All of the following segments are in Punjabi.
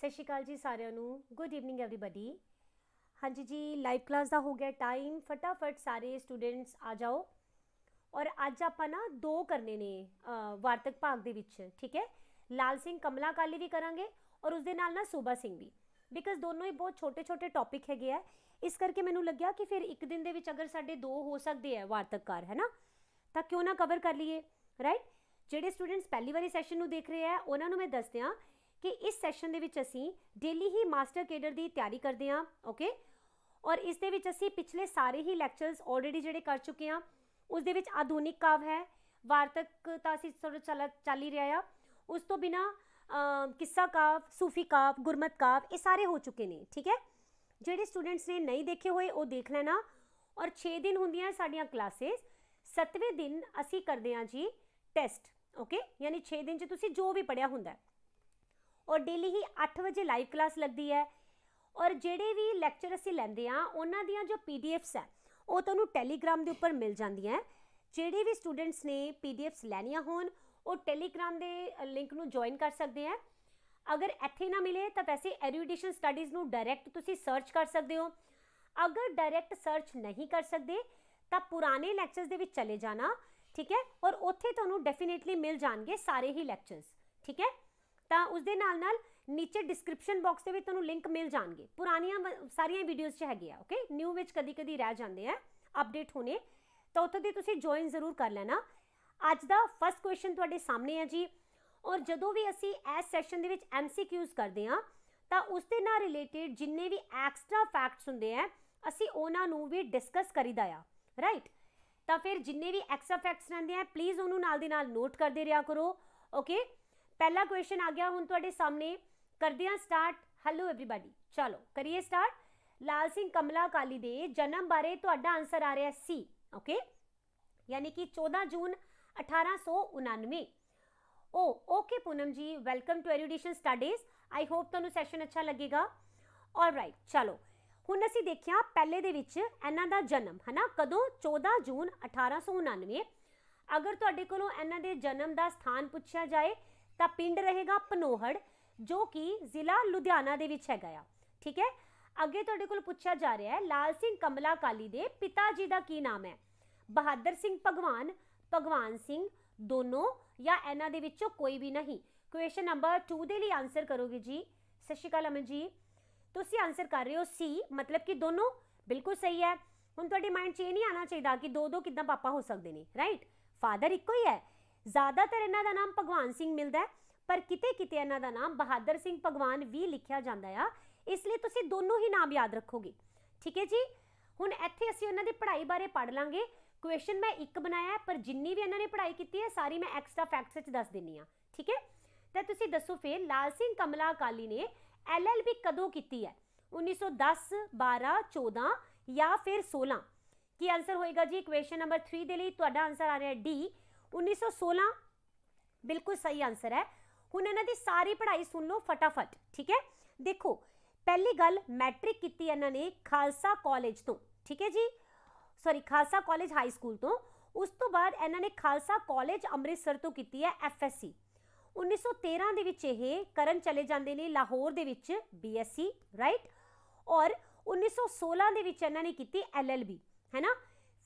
ਸਤਿ ਸ਼੍ਰੀ ਅਕਾਲ ਜੀ ਸਾਰਿਆਂ ਨੂੰ ਗੁੱਡ ਈਵਨਿੰਗ एवरीवन ਹਾਂਜੀ ਜੀ ਲਾਈਵ ਕਲਾਸ ਦਾ ਹੋ ਗਿਆ ਟਾਈਮ ਫਟਾਫਟ ਸਾਰੇ ਸਟੂਡੈਂਟਸ ਆ ਜਾਓ ਔਰ ਅੱਜ ਆਪਾਂ ਨਾ ਦੋ ਕਰਨੇ ਨੇ ਵਾਰਤਕ ਭਾਗ ਦੇ ਵਿੱਚ ਠੀਕ ਹੈ ਲਾਲ ਸਿੰਘ ਕਮਲਾ ਕਾਲੀ ਵੀ ਕਰਾਂਗੇ ਔਰ ਉਸ ਦੇ ਨਾਲ ਨਾ ਸੂਬਾ ਸਿੰਘ ਵੀ ਬਿਕਾਜ਼ ਦੋਨੋਂ ਹੀ ਬਹੁਤ ਛੋਟੇ ਛੋਟੇ ਟੌਪਿਕ ਹੈਗੇ ਆ ਇਸ ਕਰਕੇ ਮੈਨੂੰ ਲੱਗਿਆ ਕਿ ਫਿਰ ਇੱਕ ਦਿਨ ਦੇ ਵਿੱਚ ਅਗਰ ਸਾਡੇ ਦੋ ਹੋ ਸਕਦੇ ਆ ਵਾਰਤਕਕਾਰ ਹੈ ਨਾ ਤਾਂ ਕਿਉਂ ਨਾ ਕਵਰ ਕਰ ਲਈਏ ਰਾਈਟ ਜਿਹੜੇ ਸਟੂਡੈਂਟਸ ਪਹਿਲੀ ਵਾਰੀ ਸੈਸ਼ਨ ਨੂੰ ਦੇਖ ਰਹੇ ਆ ਉਹਨਾਂ ਨੂੰ ਮੈਂ ਦੱਸਦਿਆਂ ਕਿ ਇਸ ਸੈਸ਼ਨ ਦੇ ਵਿੱਚ ਅਸੀਂ ਡੇਲੀ ਹੀ ਮਾਸਟਰ ਕੇਡਰ ਦੀ ਤਿਆਰੀ ਕਰਦੇ ਹਾਂ ਓਕੇ ਔਰ ਇਸ ਦੇ ਵਿੱਚ ਅਸੀਂ ਪਿਛਲੇ ਸਾਰੇ ਹੀ ਲੈਕਚਰਸ ਆਲਰੇਡੀ ਜਿਹੜੇ ਕਰ ਚੁੱਕੇ ਹਾਂ ਉਸ ਦੇ ਵਿੱਚ ਆਧੁਨਿਕ ਕਾਵ ਹੈ ਵਾਰਤਕ ਤਾਂ ਅਸੀਂ ਸਭ ਚੱਲ ਚੱਲ ਹੀ ਰਿਹਾ ਆ ਉਸ ਤੋਂ ਬਿਨਾ ਕਿੱਸਾ ਕਾਵ ਸੂਫੀ ਕਾਵ ਗੁਰਮਤ ਕਾਵ ਇਹ ਸਾਰੇ ਹੋ ਚੁੱਕੇ ਨੇ ਠੀਕ ਹੈ ਜਿਹੜੇ ਸਟੂਡੈਂਟਸ ਨੇ ਨਹੀਂ ਦੇਖੇ ਹੋਏ ਉਹ ਦੇਖ ਲੈਣਾ ਔਰ 6 ਦਿਨ ਹੁੰਦੀਆਂ ਸਾਡੀਆਂ ਕਲਾਸਿਸ 7ਵੇਂ ਦਿਨ ਅਸੀਂ ਕਰਦੇ ਹਾਂ ਜੀ ਟੈਸਟ ਓਕੇ ਯਾਨੀ 6 ਦਿਨ 'ਚ ਤੁਸੀਂ ਜੋ ਵੀ ਪੜਿਆ ਹੁੰਦਾ ਹੈ ਔਰ ਡੇਲੀ ਹੀ 8 ਵਜੇ ਲਾਈਵ ਕਲਾਸ ਲੱਗਦੀ ਹੈ ਔਰ ਜਿਹੜੇ ਵੀ ਲੈਕਚਰ ਅਸੀਂ ਲੈਂਦੇ ਆ ਉਹਨਾਂ ਦੀਆਂ ਜੋ ਪੀਡੀਐਫਸ ਹੈ ਉਹ ਤੁਹਾਨੂੰ ਟੈਲੀਗ੍ਰਾਮ ਦੇ ਉੱਪਰ ਮਿਲ ਜਾਂਦੀਆਂ ਜਿਹੜੇ ਵੀ ਸਟੂਡੈਂਟਸ ਨੇ ਪੀਡੀਐਫਸ ਲੈਣੀਆਂ ਹੋਣ ਉਹ ਟੈਲੀਗ੍ਰਾਮ ਦੇ ਲਿੰਕ ਨੂੰ ਜੁਆਇਨ ਕਰ ਸਕਦੇ ਆ ਅਗਰ ਇੱਥੇ ਨਾ ਮਿਲੇ ਤਾਂ ਵੈਸੇ ਐਜੂਕੇਸ਼ਨ ਸਟੱਡੀਜ਼ ਨੂੰ ਡਾਇਰੈਕਟ ਤੁਸੀਂ ਸਰਚ ਕਰ ਸਕਦੇ ਹੋ ਅਗਰ ਡਾਇਰੈਕਟ ਸਰਚ ਨਹੀਂ ਕਰ ਸਕਦੇ ਤਾਂ ਪੁਰਾਣੇ ਲੈਕਚਰਸ ਦੇ ਵਿੱਚ ਚਲੇ ਜਾਣਾ ਠੀਕ ਹੈ ਔਰ ਉੱਥੇ ਤੁਹਾਨੂੰ ਡੈਫੀਨੇਟਲੀ ਮਿਲ ਜਾਣਗੇ ਸਾਰੇ ਹੀ ਲੈਕਚਰਸ ਠੀਕ ਹੈ ਤਾਂ ਉਸ ਦੇ ਨਾਲ ਨਾਲ ਨੀਚੇ ਡਿਸਕ੍ਰਿਪਸ਼ਨ ਬਾਕਸ ਦੇ ਵਿੱਚ ਤੁਹਾਨੂੰ ਲਿੰਕ ਮਿਲ ਜਾਣਗੇ ਪੁਰਾਣੀਆਂ ਸਾਰੀਆਂ ਵੀਡੀਓਜ਼ 'ਚ ਹੈਗੇ ਆ ਓਕੇ ਨਿਊ ਵਿੱਚ ਕਦੀ-ਕਦੀ ਰਹਿ ਜਾਂਦੇ ਆ ਅਪਡੇਟ ਹੋਣੇ ਤਾਂ ਉੱਥੋਂ ਦੀ ਤੁਸੀਂ ਜੁਆਇਨ ਜ਼ਰੂਰ ਕਰ ਲੈਣਾ ਅੱਜ ਦਾ ਫਸਟ ਕੁਐਸਚਨ ਤੁਹਾਡੇ ਸਾਹਮਣੇ ਹੈ ਜੀ ਔਰ ਜਦੋਂ ਵੀ ਅਸੀਂ ਇਸ ਸੈਸ਼ਨ ਦੇ ਵਿੱਚ ਐਮਸੀਕਿਊਜ਼ ਕਰਦੇ ਆ ਤਾਂ ਉਸ ਦੇ ਨਾਲ ਰਿਲੇਟਡ ਜਿੰਨੇ ਵੀ ਐਕਸਟਰਾ ਫੈਕਟਸ ਹੁੰਦੇ ਆ ਅਸੀਂ ਉਹਨਾਂ ਨੂੰ ਵੀ ਡਿਸਕਸ ਕਰੀਦਾ ਆ ਰਾਈਟ ਤਾਂ ਫਿਰ ਜਿੰਨੇ ਵੀ ਐਕਸਟਰਾ ਫੈਕਟਸ ਰਹਿੰਦੇ ਆ ਪਲੀਜ਼ ਉਹਨੂੰ ਨਾਲ ਦੇ ਨਾਲ ਨੋਟ ਕਰਦੇ ਰਿਹਾ ਕਰੋ ਓਕੇ ਪਹਿਲਾ ਕੁਐਸਚਨ ਆ ਗਿਆ ਹੁਣ ਤੁਹਾਡੇ ਸਾਹਮਣੇ ਕਰਦੇ ਹਾਂ ਸਟਾਰਟ ਹੈਲੋ एवरीवन ਚਲੋ ਕਰੀਏ ਸਟਾਰਟ ਲਾਲ ਸਿੰਘ ਕਮਲਾ ਕਾਲੀ ਦੇ ਜਨਮ ਬਾਰੇ ਤੁਹਾਡਾ ਆਨਸਰ ਆ ਰਿਹਾ ਸੀ ਓਕੇ ਯਾਨੀ ਕਿ 14 ਜੂਨ 1899 ਓ okay Poonam ji welcome to erudition studies I hope ਤੁਹਾਨੂੰ ਸੈਸ਼ਨ ਅੱਛਾ ਲੱਗੇਗਾ ਆਲ ਰਾਈਟ ਚਲੋ ਹੁਣ ਅਸੀਂ ਦੇਖਿਆ ਪਹਿਲੇ ਦੇ ਵਿੱਚ ਇਹਨਾਂ ਦਾ ਜਨਮ ਹਨਾ ਕਦੋਂ 14 ਜੂਨ 1899 ਅਗਰ ਤੁਹਾਡੇ ਕੋਲੋਂ ਇਹਨਾਂ ਦੇ ਜਨਮ ਦਾ ਸਥਾਨ ਪੁੱਛਿਆ ਜਾਏ ਤਾਂ ਪਿੰਡ ਰਹੇਗਾ ਪਨੋਹੜ ਜੋ ਕਿ ਜ਼ਿਲ੍ਹਾ ਲੁਧਿਆਣਾ ਦੇ ਵਿੱਚ ਹੈਗਾ ਆ ਠੀਕ ਹੈ ਅੱਗੇ ਤੁਹਾਡੇ ਕੋਲ ਪੁੱਛਿਆ ਜਾ ਰਿਹਾ ਹੈ ਲਾਲ ਸਿੰਘ ਕਮਲਾ ਕਾਲੀ ਦੇ ਪਿਤਾ ਜੀ ਦਾ ਕੀ ਨਾਮ ਹੈ ਬਹਾਦਰ ਸਿੰਘ ਭਗਵਾਨ ਭਗਵਾਨ ਸਿੰਘ ਦੋਨੋਂ ਜਾਂ ਇਹਨਾਂ ਦੇ ਵਿੱਚੋਂ ਕੋਈ ਵੀ ਨਹੀਂ ਕੁਐਸਚਨ ਨੰਬਰ 2 ਦੇ ਲਈ ਆਨਸਰ ਕਰੋਗੇ ਜੀ ਸਤਿ ਸ਼੍ਰੀ ਅਕਾਲ ਅਮਨ ਜੀ ਤੁਸੀਂ ਆਨਸਰ ਕਰ ਰਹੇ ਹੋ ਸੀ ਮਤਲਬ ਕਿ ਦੋਨੋਂ ਬਿਲਕੁਲ ਸਹੀ ਹੈ ਹੁਣ ਤੁਹਾਡੇ ਮਾਈਂਡ 'ਚ ਇਹ ਨਹੀਂ ਆਣਾ ਚਾਹੀਦਾ ਕਿ ਦੋ ਦੋ ਕਿਦਾਂ ਪਾਪਾ ਹੋ ਸਕਦੇ ਨੇ ਰਾਈਟ ਫਾਦਰ ਇੱਕੋ ਹੀ ਹੈ ਜ਼ਿਆਦਾਤਰ ਇਹਨਾਂ ਦਾ ਨਾਮ ਭਗਵਾਨ ਸਿੰਘ ਮਿਲਦਾ ਪਰ ਕਿਤੇ ਕਿਤੇ ਇਹਨਾਂ ਦਾ ਨਾਮ ਬਹਾਦਰ ਸਿੰਘ ਭਗਵਾਨ ਵੀ ਲਿਖਿਆ ਜਾਂਦਾ ਆ ਇਸ ਲਈ ਤੁਸੀਂ ਦੋਨੋਂ ਹੀ ਨਾਮ ਯਾਦ ਰੱਖੋਗੇ ਠੀਕ ਹੈ ਜੀ ਹੁਣ ਇੱਥੇ ਅਸੀਂ ਉਹਨਾਂ ਦੀ ਪੜ੍ਹਾਈ ਬਾਰੇ ਪੜ੍ਹ ਲਾਂਗੇ ਕੁਐਸਚਨ ਮੈਂ ਇੱਕ ਬਣਾਇਆ ਪਰ ਜਿੰਨੀ ਵੀ ਇਹਨਾਂ ਨੇ ਪੜ੍ਹਾਈ ਕੀਤੀ ਹੈ ਸਾਰੀ ਮੈਂ ਐਕਸਟਰਾ ਫੈਕਟਸ ਵਿੱਚ ਦੱਸ ਦਿੰਨੀ ਆ ਠੀਕ ਹੈ ਤਾਂ ਤੁਸੀਂ ਦੱਸੋ ਫੇਰ ਲਾਲ ਸਿੰਘ ਕਮਲਾ ਕਾਲੀ ਨੇ ਐਲਐਲਬੀ ਕਦੋਂ ਕੀਤੀ ਹੈ 1910 12 14 ਜਾਂ ਫਿਰ 16 ਕੀ ਆਨਸਰ ਹੋਏਗਾ ਜੀ ਇਕੁਏਸ਼ਨ ਨੰਬਰ 3 ਦੇ ਲਈ ਤੁਹਾਡਾ ਆਨਸਰ ਆ ਰਿਹਾ ਹੈ ਡੀ 1916 ਬਿਲਕੁਲ ਸਹੀ ਆਨਸਰ ਹੈ ਹੁਣ ਇਹਨਾਂ ਦੀ ਸਾਰੀ ਪੜ੍ਹਾਈ ਸੁਣ ਲਓ ਫਟਾਫਟ ਠੀਕ ਹੈ ਦੇਖੋ ਪਹਿਲੀ ਗੱਲ ਮੈਟ੍ਰਿਕ ਕੀਤੀ ਇਹਨਾਂ ਨੇ ਖਾਲਸਾ ਕਾਲਜ ਤੋਂ ਠੀਕ ਹੈ ਜੀ sorry Khalsa college high school ਤੋਂ ਉਸ ਤੋਂ ਬਾਅਦ ਇਹਨਾਂ ਨੇ ਖਾਲਸਾ ਕਾਲਜ ਅੰਮ੍ਰਿਤਸਰ ਤੋਂ ਕੀਤੀ ਹੈ ਐਫਐਸਸੀ 1913 ਦੇ ਵਿੱਚ ਇਹ ਕਰਨ ਚਲੇ ਜਾਂਦੇ ਨੇ ਲਾਹੌਰ ਦੇ ਵਿੱਚ ਬੀਐਸਸੀ ਰਾਈਟ ਔਰ 1916 ਦੇ ਵਿੱਚ ਇਹਨਾਂ ਨੇ ਕੀਤੀ ਐਲਐਲਬੀ ਹੈਨਾ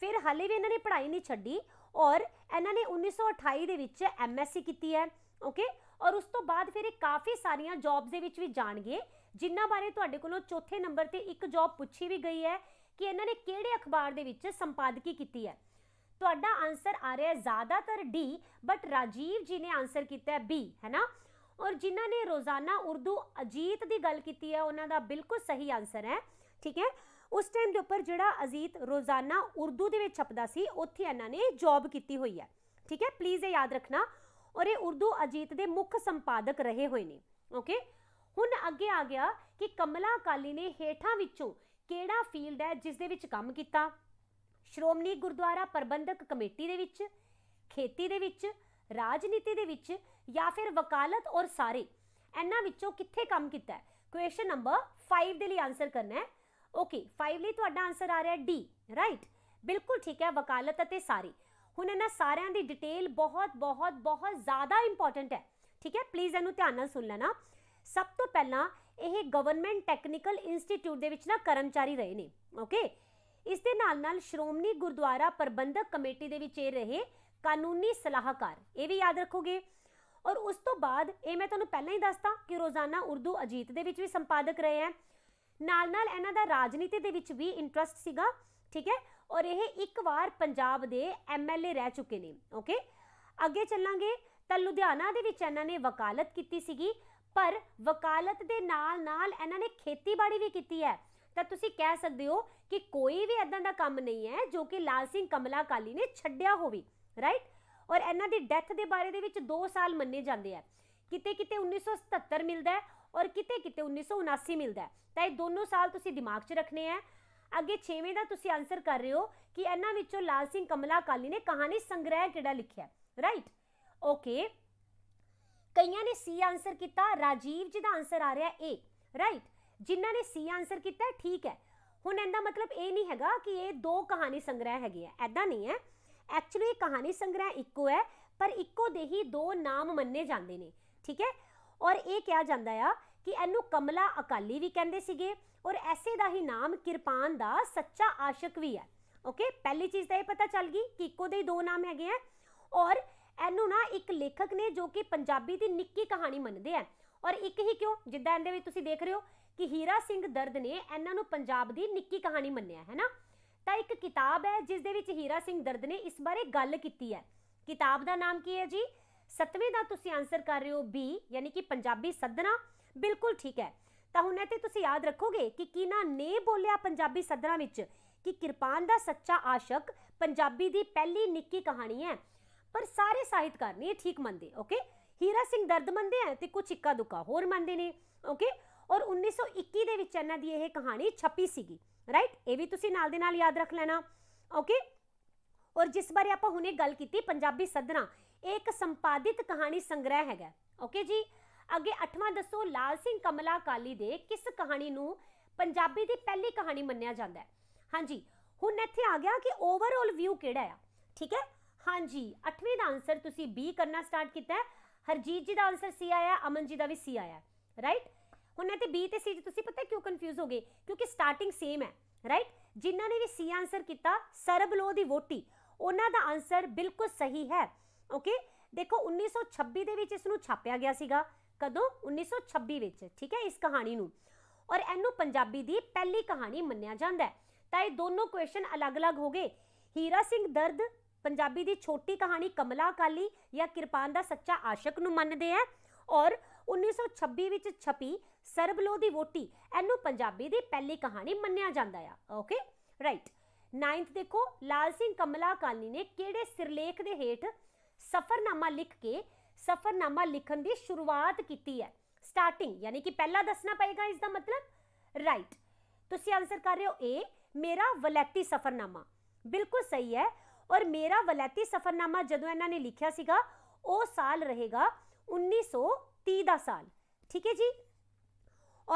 ਫਿਰ ਹਾਲੇ ਵੀ ਇਹਨਾਂ ਨੇ ਪੜ੍ਹਾਈ ਨਹੀਂ ਛੱਡੀ ਔਰ ਇਹਨਾਂ ਨੇ 1928 ਦੇ ਵਿੱਚ ਐਮਐਸਸੀ ਕੀਤੀ ਹੈ ਓਕੇ ਔਰ ਉਸ ਤੋਂ ਬਾਅਦ ਫਿਰ ਇਹ ਕਾਫੀ ਸਾਰੀਆਂ ਜੌਬਸ ਦੇ ਵਿੱਚ ਵੀ ਜਾਣਗੇ ਜਿਨ੍ਹਾਂ ਬਾਰੇ ਤੁਹਾਡੇ ਕੋਲੋਂ ਚੌਥੇ ਨੰਬਰ ਤੇ ਇੱਕ ਜੌਬ ਪੁੱਛੀ ਵੀ ਗਈ ਹੈ ਕਿ ਇਹਨਾਂ ਨੇ ਕਿਹੜੇ ਅਖਬਾਰ ਦੇ ਵਿੱਚ ਸੰਪਾਦਕੀ ਕੀਤੀ ਹੈ ਤੁਹਾਡਾ ਆਨਸਰ ਆ ਰਿਹਾ ਹੈ ਜ਼ਿਆਦਾਤਰ ਡੀ ਬਟ ਰਾਜੀਵ ਜੀ ਨੇ ਆਨਸਰ ਕੀਤਾ ਹੈ ਬੀ ਹੈਨਾ ਔਰ ਜਿਨ੍ਹਾਂ ਨੇ ਰੋਜ਼ਾਨਾ ਉਰਦੂ ਅਜੀਤ ਦੀ ਗੱਲ ਕੀਤੀ ਹੈ ਉਹਨਾਂ ਦਾ ਬਿਲਕੁਲ ਸਹੀ ਆਨਸਰ ਹੈ ਠੀਕ ਹੈ ਉਸ ਟਾਈਮ ਦੇ ਉੱਪਰ ਜਿਹੜਾ ਅਜੀਤ ਰੋਜ਼ਾਨਾ ਉਰਦੂ ਦੇ ਵਿੱਚ ਛਪਦਾ ਸੀ ਉੱਥੇ ਇਹਨਾਂ ਨੇ ਜੌਬ ਕੀਤੀ ਹੋਈ ਹੈ ਠੀਕ ਹੈ ਪਲੀਜ਼ ਇਹ ਯਾਦ ਰੱਖਣਾ ਔਰ ਇਹ ਉਰਦੂ ਅਜੀਤ ਦੇ ਮੁੱਖ ਸੰਪਾਦਕ ਰਹੇ ਹੋਏ ਨੇ ਓਕੇ ਹੁਣ ਅੱਗੇ ਆ ਗਿਆ ਕਿ ਕਮਲਾ ਕਾਲੀ ਨੇ ਹੇਠਾਂ ਵਿੱਚੋਂ ਕਿਹੜਾ ਫੀਲਡ ਹੈ ਜਿਸ ਦੇ ਵਿੱਚ ਕੰਮ ਕੀਤਾ ਸ਼੍ਰੋਮਣੀ ਗੁਰਦੁਆਰਾ ਪ੍ਰਬੰਧਕ ਕਮੇਟੀ ਦੇ ਵਿੱਚ ਖੇਤੀ ਦੇ ਵਿੱਚ ਰਾਜਨੀਤੀ ਦੇ ਵਿੱਚ ਜਾਂ ਫਿਰ ਵਕਾਲਤ ਔਰ ਸਾਰੇ ਇਹਨਾਂ ਵਿੱਚੋਂ ਕਿੱਥੇ ਕੰਮ ਕੀਤਾ ਹੈ ਕੁਐਸਚਨ ਨੰਬਰ 5 ਦੇ ਲਈ ਆਨਸਰ ਕਰਨਾ ਹੈ ਓਕੇ 5 ਲਈ ਤੁਹਾਡਾ ਆਨਸਰ ਆ ਰਿਹਾ ਡੀ ਰਾਈਟ ਬਿਲਕੁਲ ਠੀਕ ਹੈ ਵਕਾਲਤ ਅਤੇ ਸਾਰੀ ਹੁਣ ਇਹਨਾਂ ਸਾਰਿਆਂ ਦੀ ਡਿਟੇਲ ਬਹੁਤ ਬਹੁਤ ਬਹੁਤ ਜ਼ਿਆਦਾ ਇੰਪੋਰਟੈਂਟ ਹੈ ਠੀਕ ਹੈ ਪਲੀਜ਼ ਇਹਨੂੰ ਧਿਆਨ ਨਾਲ ਸੁਣ ਲੈਣਾ ਸਭ ਤੋਂ ਪਹਿਲਾਂ ਇਹ ਗਵਰਨਮੈਂਟ ਟੈਕਨੀਕਲ ਇੰਸਟੀਚਿਊਟ ਦੇ ਵਿੱਚ ਨਾ ਕਰਮਚਾਰੀ ਰਹੇ ਨੇ ਓਕੇ ਇਸ ਦੇ ਨਾਲ ਨਾਲ ਸ਼੍ਰੋਮਣੀ ਗੁਰਦੁਆਰਾ ਪ੍ਰਬੰਧਕ ਕਮੇਟੀ ਦੇ ਵਿੱਚ ਇਹ ਰਹੇ ਕਾਨੂੰਨੀ ਸਲਾਹਕਾਰ ਇਹ ਵੀ ਯਾਦ ਰੱਖੋਗੇ ਔਰ ਉਸ ਤੋਂ ਬਾਅਦ ਇਹ ਮੈਂ ਤੁਹਾਨੂੰ ਪਹਿਲਾਂ ਹੀ ਦੱਸਤਾ ਕਿ ਰੋਜ਼ਾਨਾ ਉਰਦੂ ਅਜੀਤ ਦੇ ਵਿੱਚ ਵੀ ਸੰਪਾਦਕ ਰਹੇ ਹੈ ਨਾਲ ਨਾਲ ਇਹਨਾਂ ਦਾ ਰਾਜਨੀਤੀ ਦੇ ਵਿੱਚ ਵੀ ਇੰਟਰਸਟ ਸੀਗਾ ਠੀਕ ਹੈ ਔਰ ਇਹ ਇੱਕ ਵਾਰ ਪੰਜਾਬ ਦੇ ਐਮਐਲਏ ਰਹਿ ਚੁੱਕੇ ਨੇ ਓਕੇ ਅੱਗੇ ਚੱਲਾਂਗੇ ਤਾਂ ਲੁਧਿਆਣਾ ਦੇ ਵਿੱਚ ਇਹਨਾਂ ਨੇ ਵਕਾਲਤ ਕੀਤੀ ਸੀਗੀ ਪਰ ਵਕਾਲਤ ਦੇ ਨਾਲ ਨਾਲ ਇਹਨਾਂ ਨੇ ਖੇਤੀਬਾੜੀ ਵੀ ਕੀਤੀ ਹੈ ਤਾਂ ਤੁਸੀਂ ਕਹਿ ਸਕਦੇ ਹੋ ਕਿ ਕੋਈ ਵੀ ਐਦਾਂ ਦਾ ਕੰਮ ਨਹੀਂ ਹੈ ਜੋ ਕਿ ਲਾਲ ਸਿੰਘ ਕਮਲਾ ਕਾਲੀ ਨੇ ਛੱਡਿਆ ਹੋਵੇ ਰਾਈਟ ਔਰ ਇਹਨਾਂ ਦੀ ਡੈਥ ਦੇ ਬਾਰੇ ਦੇ ਵਿੱਚ 2 ਸਾਲ ਮੰਨੇ ਜਾਂਦੇ ਆ ਕਿਤੇ ਕਿਤੇ 1977 ਮਿਲਦਾ ਹੈ ਔਰ ਕਿਤੇ ਕਿਤੇ 1979 ਮਿਲਦਾ ਤਾਂ ਇਹ ਦੋਨੋਂ ਸਾਲ ਤੁਸੀਂ ਦਿਮਾਗ 'ਚ ਰੱਖਨੇ ਆ ਅੱਗੇ 6ਵੇਂ ਦਾ ਤੁਸੀਂ ਆਨਸਰ ਕਰ ਰਹੇ ਹੋ ਕਿ ਇਹਨਾਂ ਵਿੱਚੋਂ ਲਾਲ ਸਿੰਘ ਕਮਲਾ ਕਾਲੀ ਨੇ ਕਹਾਣੀ ਸੰਗ੍ਰਹਿ ਕਿਹੜਾ ਲਿਖਿਆ ਰਾਈਟ ਓਕੇ ਕਈਆਂ ਨੇ ਸੀ ਆਨਸਰ ਕੀਤਾ ਰਾਜੀਵ ਜੀ ਦਾ ਆਨਸਰ ਆ ਰਿਹਾ ਏ ਰਾਈਟ ਜਿਨ੍ਹਾਂ ਨੇ ਸੀ ਆਨਸਰ ਕੀਤਾ ਠੀਕ ਹੈ ਹੁਣ ਇਹਦਾ ਮਤਲਬ ਇਹ ਨਹੀਂ ਹੈਗਾ ਕਿ ਇਹ ਦੋ ਕਹਾਣੀ ਸੰਗ੍ਰਹਿ ਹੈਗੇ ਆ ਐਦਾਂ ਨਹੀਂ ਹੈ ਐਕਚੁਅਲੀ ਕਹਾਣੀ ਸੰਗ੍ਰਹਿ ਇੱਕੋ ਹੈ ਪਰ ਇੱਕੋ ਦੇ ਹੀ ਦੋ ਨਾਮ ਮੰਨੇ ਜਾਂਦੇ ਨੇ ਠੀਕ ਹੈ ਔਰ ਇਹ ਕਿਹਾ ਜਾਂਦਾ ਆ ਕਿ ਇਹਨੂੰ ਕਮਲਾ ਅਕਾਲੀ ਵੀ ਕਹਿੰਦੇ ਸੀਗੇ ਔਰ ਐਸੇ ਦਾ ਹੀ ਨਾਮ ਕਿਰਪਾਨ ਦਾ ਸੱਚਾ ਆਸ਼ਕ ਵੀ ਹੈ ਓਕੇ ਪਹਿਲੀ ਚੀਜ਼ ਤਾਂ ਇਹ ਪਤਾ ਚੱਲ ਗਈ ਕਿ ਇੱਕੋ ਦੇ ਹੀ ਦੋ ਨਾਮ ਹੈਗੇ ਆ ਔਰ ਇਹਨੂੰ ਨਾ ਇੱਕ ਲੇਖਕ ਨੇ ਜੋ ਕਿ ਪੰਜਾਬੀ ਦੀ ਨਿੱਕੀ ਕਹਾਣੀ ਮੰਨਦੇ ਆ ਔਰ ਇੱਕ ਹੀ ਕਿਉਂ ਜਿੱਦਾਂ ਇਹਦੇ ਵਿੱਚ ਤੁਸੀਂ ਦੇਖ ਰਹੇ ਹੋ ਕਿ ਹੀਰਾ ਸਿੰਘ ਦਰਦ ਨੇ ਇਹਨਾਂ ਨੂੰ ਪੰਜਾਬ ਦੀ ਨਿੱਕੀ ਕਹਾਣੀ ਮੰਨਿਆ ਹੈ ਨਾ ਤਾਂ ਇੱਕ ਕਿਤਾਬ ਹੈ ਜਿਸ ਦੇ ਵਿੱਚ ਹੀਰਾ ਸਿੰਘ ਦਰਦ ਨੇ ਇਸ ਬਾਰੇ ਗੱਲ ਕੀਤੀ ਹੈ ਕਿਤਾਬ ਦਾ ਨਾਮ ਕੀ ਹੈ ਜੀ ਸਤਵੇਂ ਦਾ ਤੁਸੀਂ ਆਨਸਰ ਕਰ ਰਹੇ ਹੋ ਬੀ ਯਾਨੀ ਕਿ ਪੰਜਾਬੀ ਸੱਦਣਾ ਬਿਲਕੁਲ ਠੀਕ ਹੈ ਤਾਂ ਹੁਣ ਇਹ ਤੇ ਤੁਸੀਂ ਯਾਦ ਰੱਖੋਗੇ ਕਿ ਕਿਨਾ ਨੇ ਬੋਲਿਆ ਪੰਜਾਬੀ ਸੱਦਣਾ ਵਿੱਚ ਕਿ ਕਿਰਪਾਨ ਦਾ ਸੱਚਾ ਆਸ਼ਕ ਪੰਜਾਬੀ ਦੀ ਪਹਿਲੀ ਨਿੱਕੀ ਕਹਾਣੀ ਹੈ ਪਰ ਸਾਰੇ ਸਾਹਿਤਕਾਰ ਨੇ ਇਹ ਠੀਕ ਮੰਨਦੇ ਓਕੇ ਹੀਰਾ ਸਿੰਘ ਦਰਦ ਮੰਨਦੇ ਆ ਤੇ ਕੁਝ ਇੱਕਾ ਦੁੱਕਾ ਹੋਰ ਮੰਨਦੇ ਨੇ ਓਕੇ ਔਰ 1921 ਦੇ ਵਿੱਚ ਇਹਨਾਂ ਦੀ ਇਹ ਕਹਾਣੀ ਛਪੀ ਸੀਗੀ ਰਾਈਟ ਇਹ ਵੀ ਤੁਸੀਂ ਨਾਲ ਦੇ ਨਾਲ ਯਾਦ ਰੱਖ ਲੈਣਾ ਓਕੇ ਔਰ ਜਿਸ ਬਾਰੇ ਆਪਾਂ ਹੁਣੇ ਗੱਲ ਕੀਤੀ ਪੰਜਾਬੀ ਸੱਦਣਾ ਇੱਕ ਸੰਪਾਦਿਤ ਕਹਾਣੀ ਸੰਗ੍ਰਹਿ ਹੈਗਾ ਓਕੇ ਜੀ ਅੱਗੇ 8ਵਾਂ ਦੱਸੋ ਲਾਲ ਸਿੰਘ ਕਮਲਾ ਕਾਲੀ ਦੇ ਕਿਸ ਕਹਾਣੀ ਨੂੰ ਪੰਜਾਬੀ ਦੀ ਪਹਿਲੀ ਕਹਾਣੀ ਮੰਨਿਆ ਜਾਂਦਾ ਹੈ ਹਾਂਜੀ ਹੁਣ ਇੱਥੇ ਆ ਗਿਆ ਕਿ ਓਵਰਆਲ ਵਿਊ ਕਿਹੜਾ ਆ ਠੀਕ ਹੈ ਹਾਂਜੀ 8ਵੇਂ ਦਾ ਆਨਸਰ ਤੁਸੀਂ ਬੀ ਕਰਨਾ ਸਟਾਰਟ ਕੀਤਾ ਹੈ ਹਰਜੀਤ ਜੀ ਦਾ ਆਨਸਰ ਸੀ ਆਇਆ ਅਮਨ ਜੀ ਦਾ ਵੀ ਸੀ ਆਇਆ ਰਾਈਟ ਹੁਣ ਇੱਥੇ ਬੀ ਤੇ ਸੀ ਤੁਸੀਂ ਪਤਾ ਕਿਉਂ ਕਨਫਿਊਜ਼ ਹੋ ਗਏ ਕਿਉਂਕਿ ਸਟਾਰਟਿੰਗ ਸੇਮ ਹੈ ਰਾਈਟ ਜਿਨ੍ਹਾਂ ਨੇ ਵੀ ਸੀ ਆਨਸਰ ਕੀਤਾ ਸਰਬਲੋ ਦੀ ਵੋਟੀ ਉਹਨਾਂ ਦਾ ਆਨਸਰ ਬਿਲਕੁਲ ਸਹੀ ਹੈ ਓਕੇ ਦੇਖੋ 1926 ਦੇ ਵਿੱਚ ਇਸ ਨੂੰ ਛਾਪਿਆ ਗਿਆ ਸੀਗਾ ਕਦੋਂ 1926 ਵਿੱਚ ਠੀਕ ਹੈ ਇਸ ਕਹਾਣੀ ਨੂੰ ਔਰ ਇਹਨੂੰ ਪੰਜਾਬੀ ਦੀ ਪਹਿਲੀ ਕਹਾਣੀ ਮੰਨਿਆ ਜਾਂਦਾ ਹੈ ਤਾਂ ਇਹ ਦੋਨੋਂ ਕੁਐਸਚਨ ਅਲੱਗ-ਅਲੱਗ ਹੋ ਗਏ ਹੀਰਾ ਸਿੰਘ ਦਰਦ ਪੰਜਾਬੀ ਦੀ ਛੋਟੀ ਕਹਾਣੀ ਕਮਲਾ ਕਾਲੀ ਜਾਂ ਕਿਰਪਾਨ ਦਾ ਸੱਚਾ ਆਸ਼ਕ ਨੂੰ ਮੰਨਦੇ ਆ ਔਰ 1926 ਵਿੱਚ ਛਪੀ ਸਰਬਲੋ ਦੀ ਵੋਟੀ ਇਹਨੂੰ ਪੰਜਾਬੀ ਦੀ ਪਹਿਲੀ ਕਹਾਣੀ ਮੰਨਿਆ ਜਾਂਦਾ ਆ ਓਕੇ ਰਾਈਟ 9th ਦੇਖੋ ਲਾਲ ਸਿੰਘ ਕਮਲਾ ਕਾਲੀ ਨੇ ਕਿਹੜੇ ਸਿਰਲੇਖ ਦੇ ਹੇਠ ਸਫਰਨਾਮਾ ਲਿਖ ਕੇ ਸਫਰਨਾਮਾ ਲਿਖਣ ਦੀ ਸ਼ੁਰੂਆਤ ਕੀਤੀ ਹੈ ਸਟਾਰਟਿੰਗ ਯਾਨੀ ਕਿ ਪਹਿਲਾ ਦੱਸਣਾ ਪਏਗਾ ਇਸ ਦਾ ਮਤਲਬ ਰਾਈਟ ਤੁਸੀਂ ਆਨਸਰ ਕਰ ਰਹੇ ਹੋ ਏ ਮੇਰਾ ਵਲੈਤੀ ਸਫਰਨਾਮਾ ਬਿਲਕੁਲ ਸਹੀ ਹੈ ਔਰ ਮੇਰਾ ਵਲੈਤੀ ਸਫਰਨਾਮਾ ਜਦੋਂ ਇਹਨਾਂ ਨੇ ਲਿਖਿਆ ਸੀਗਾ ਉਹ ਸਾਲ ਰਹੇਗਾ 1930 ਦਾ ਸਾਲ ਠੀਕ ਹੈ ਜੀ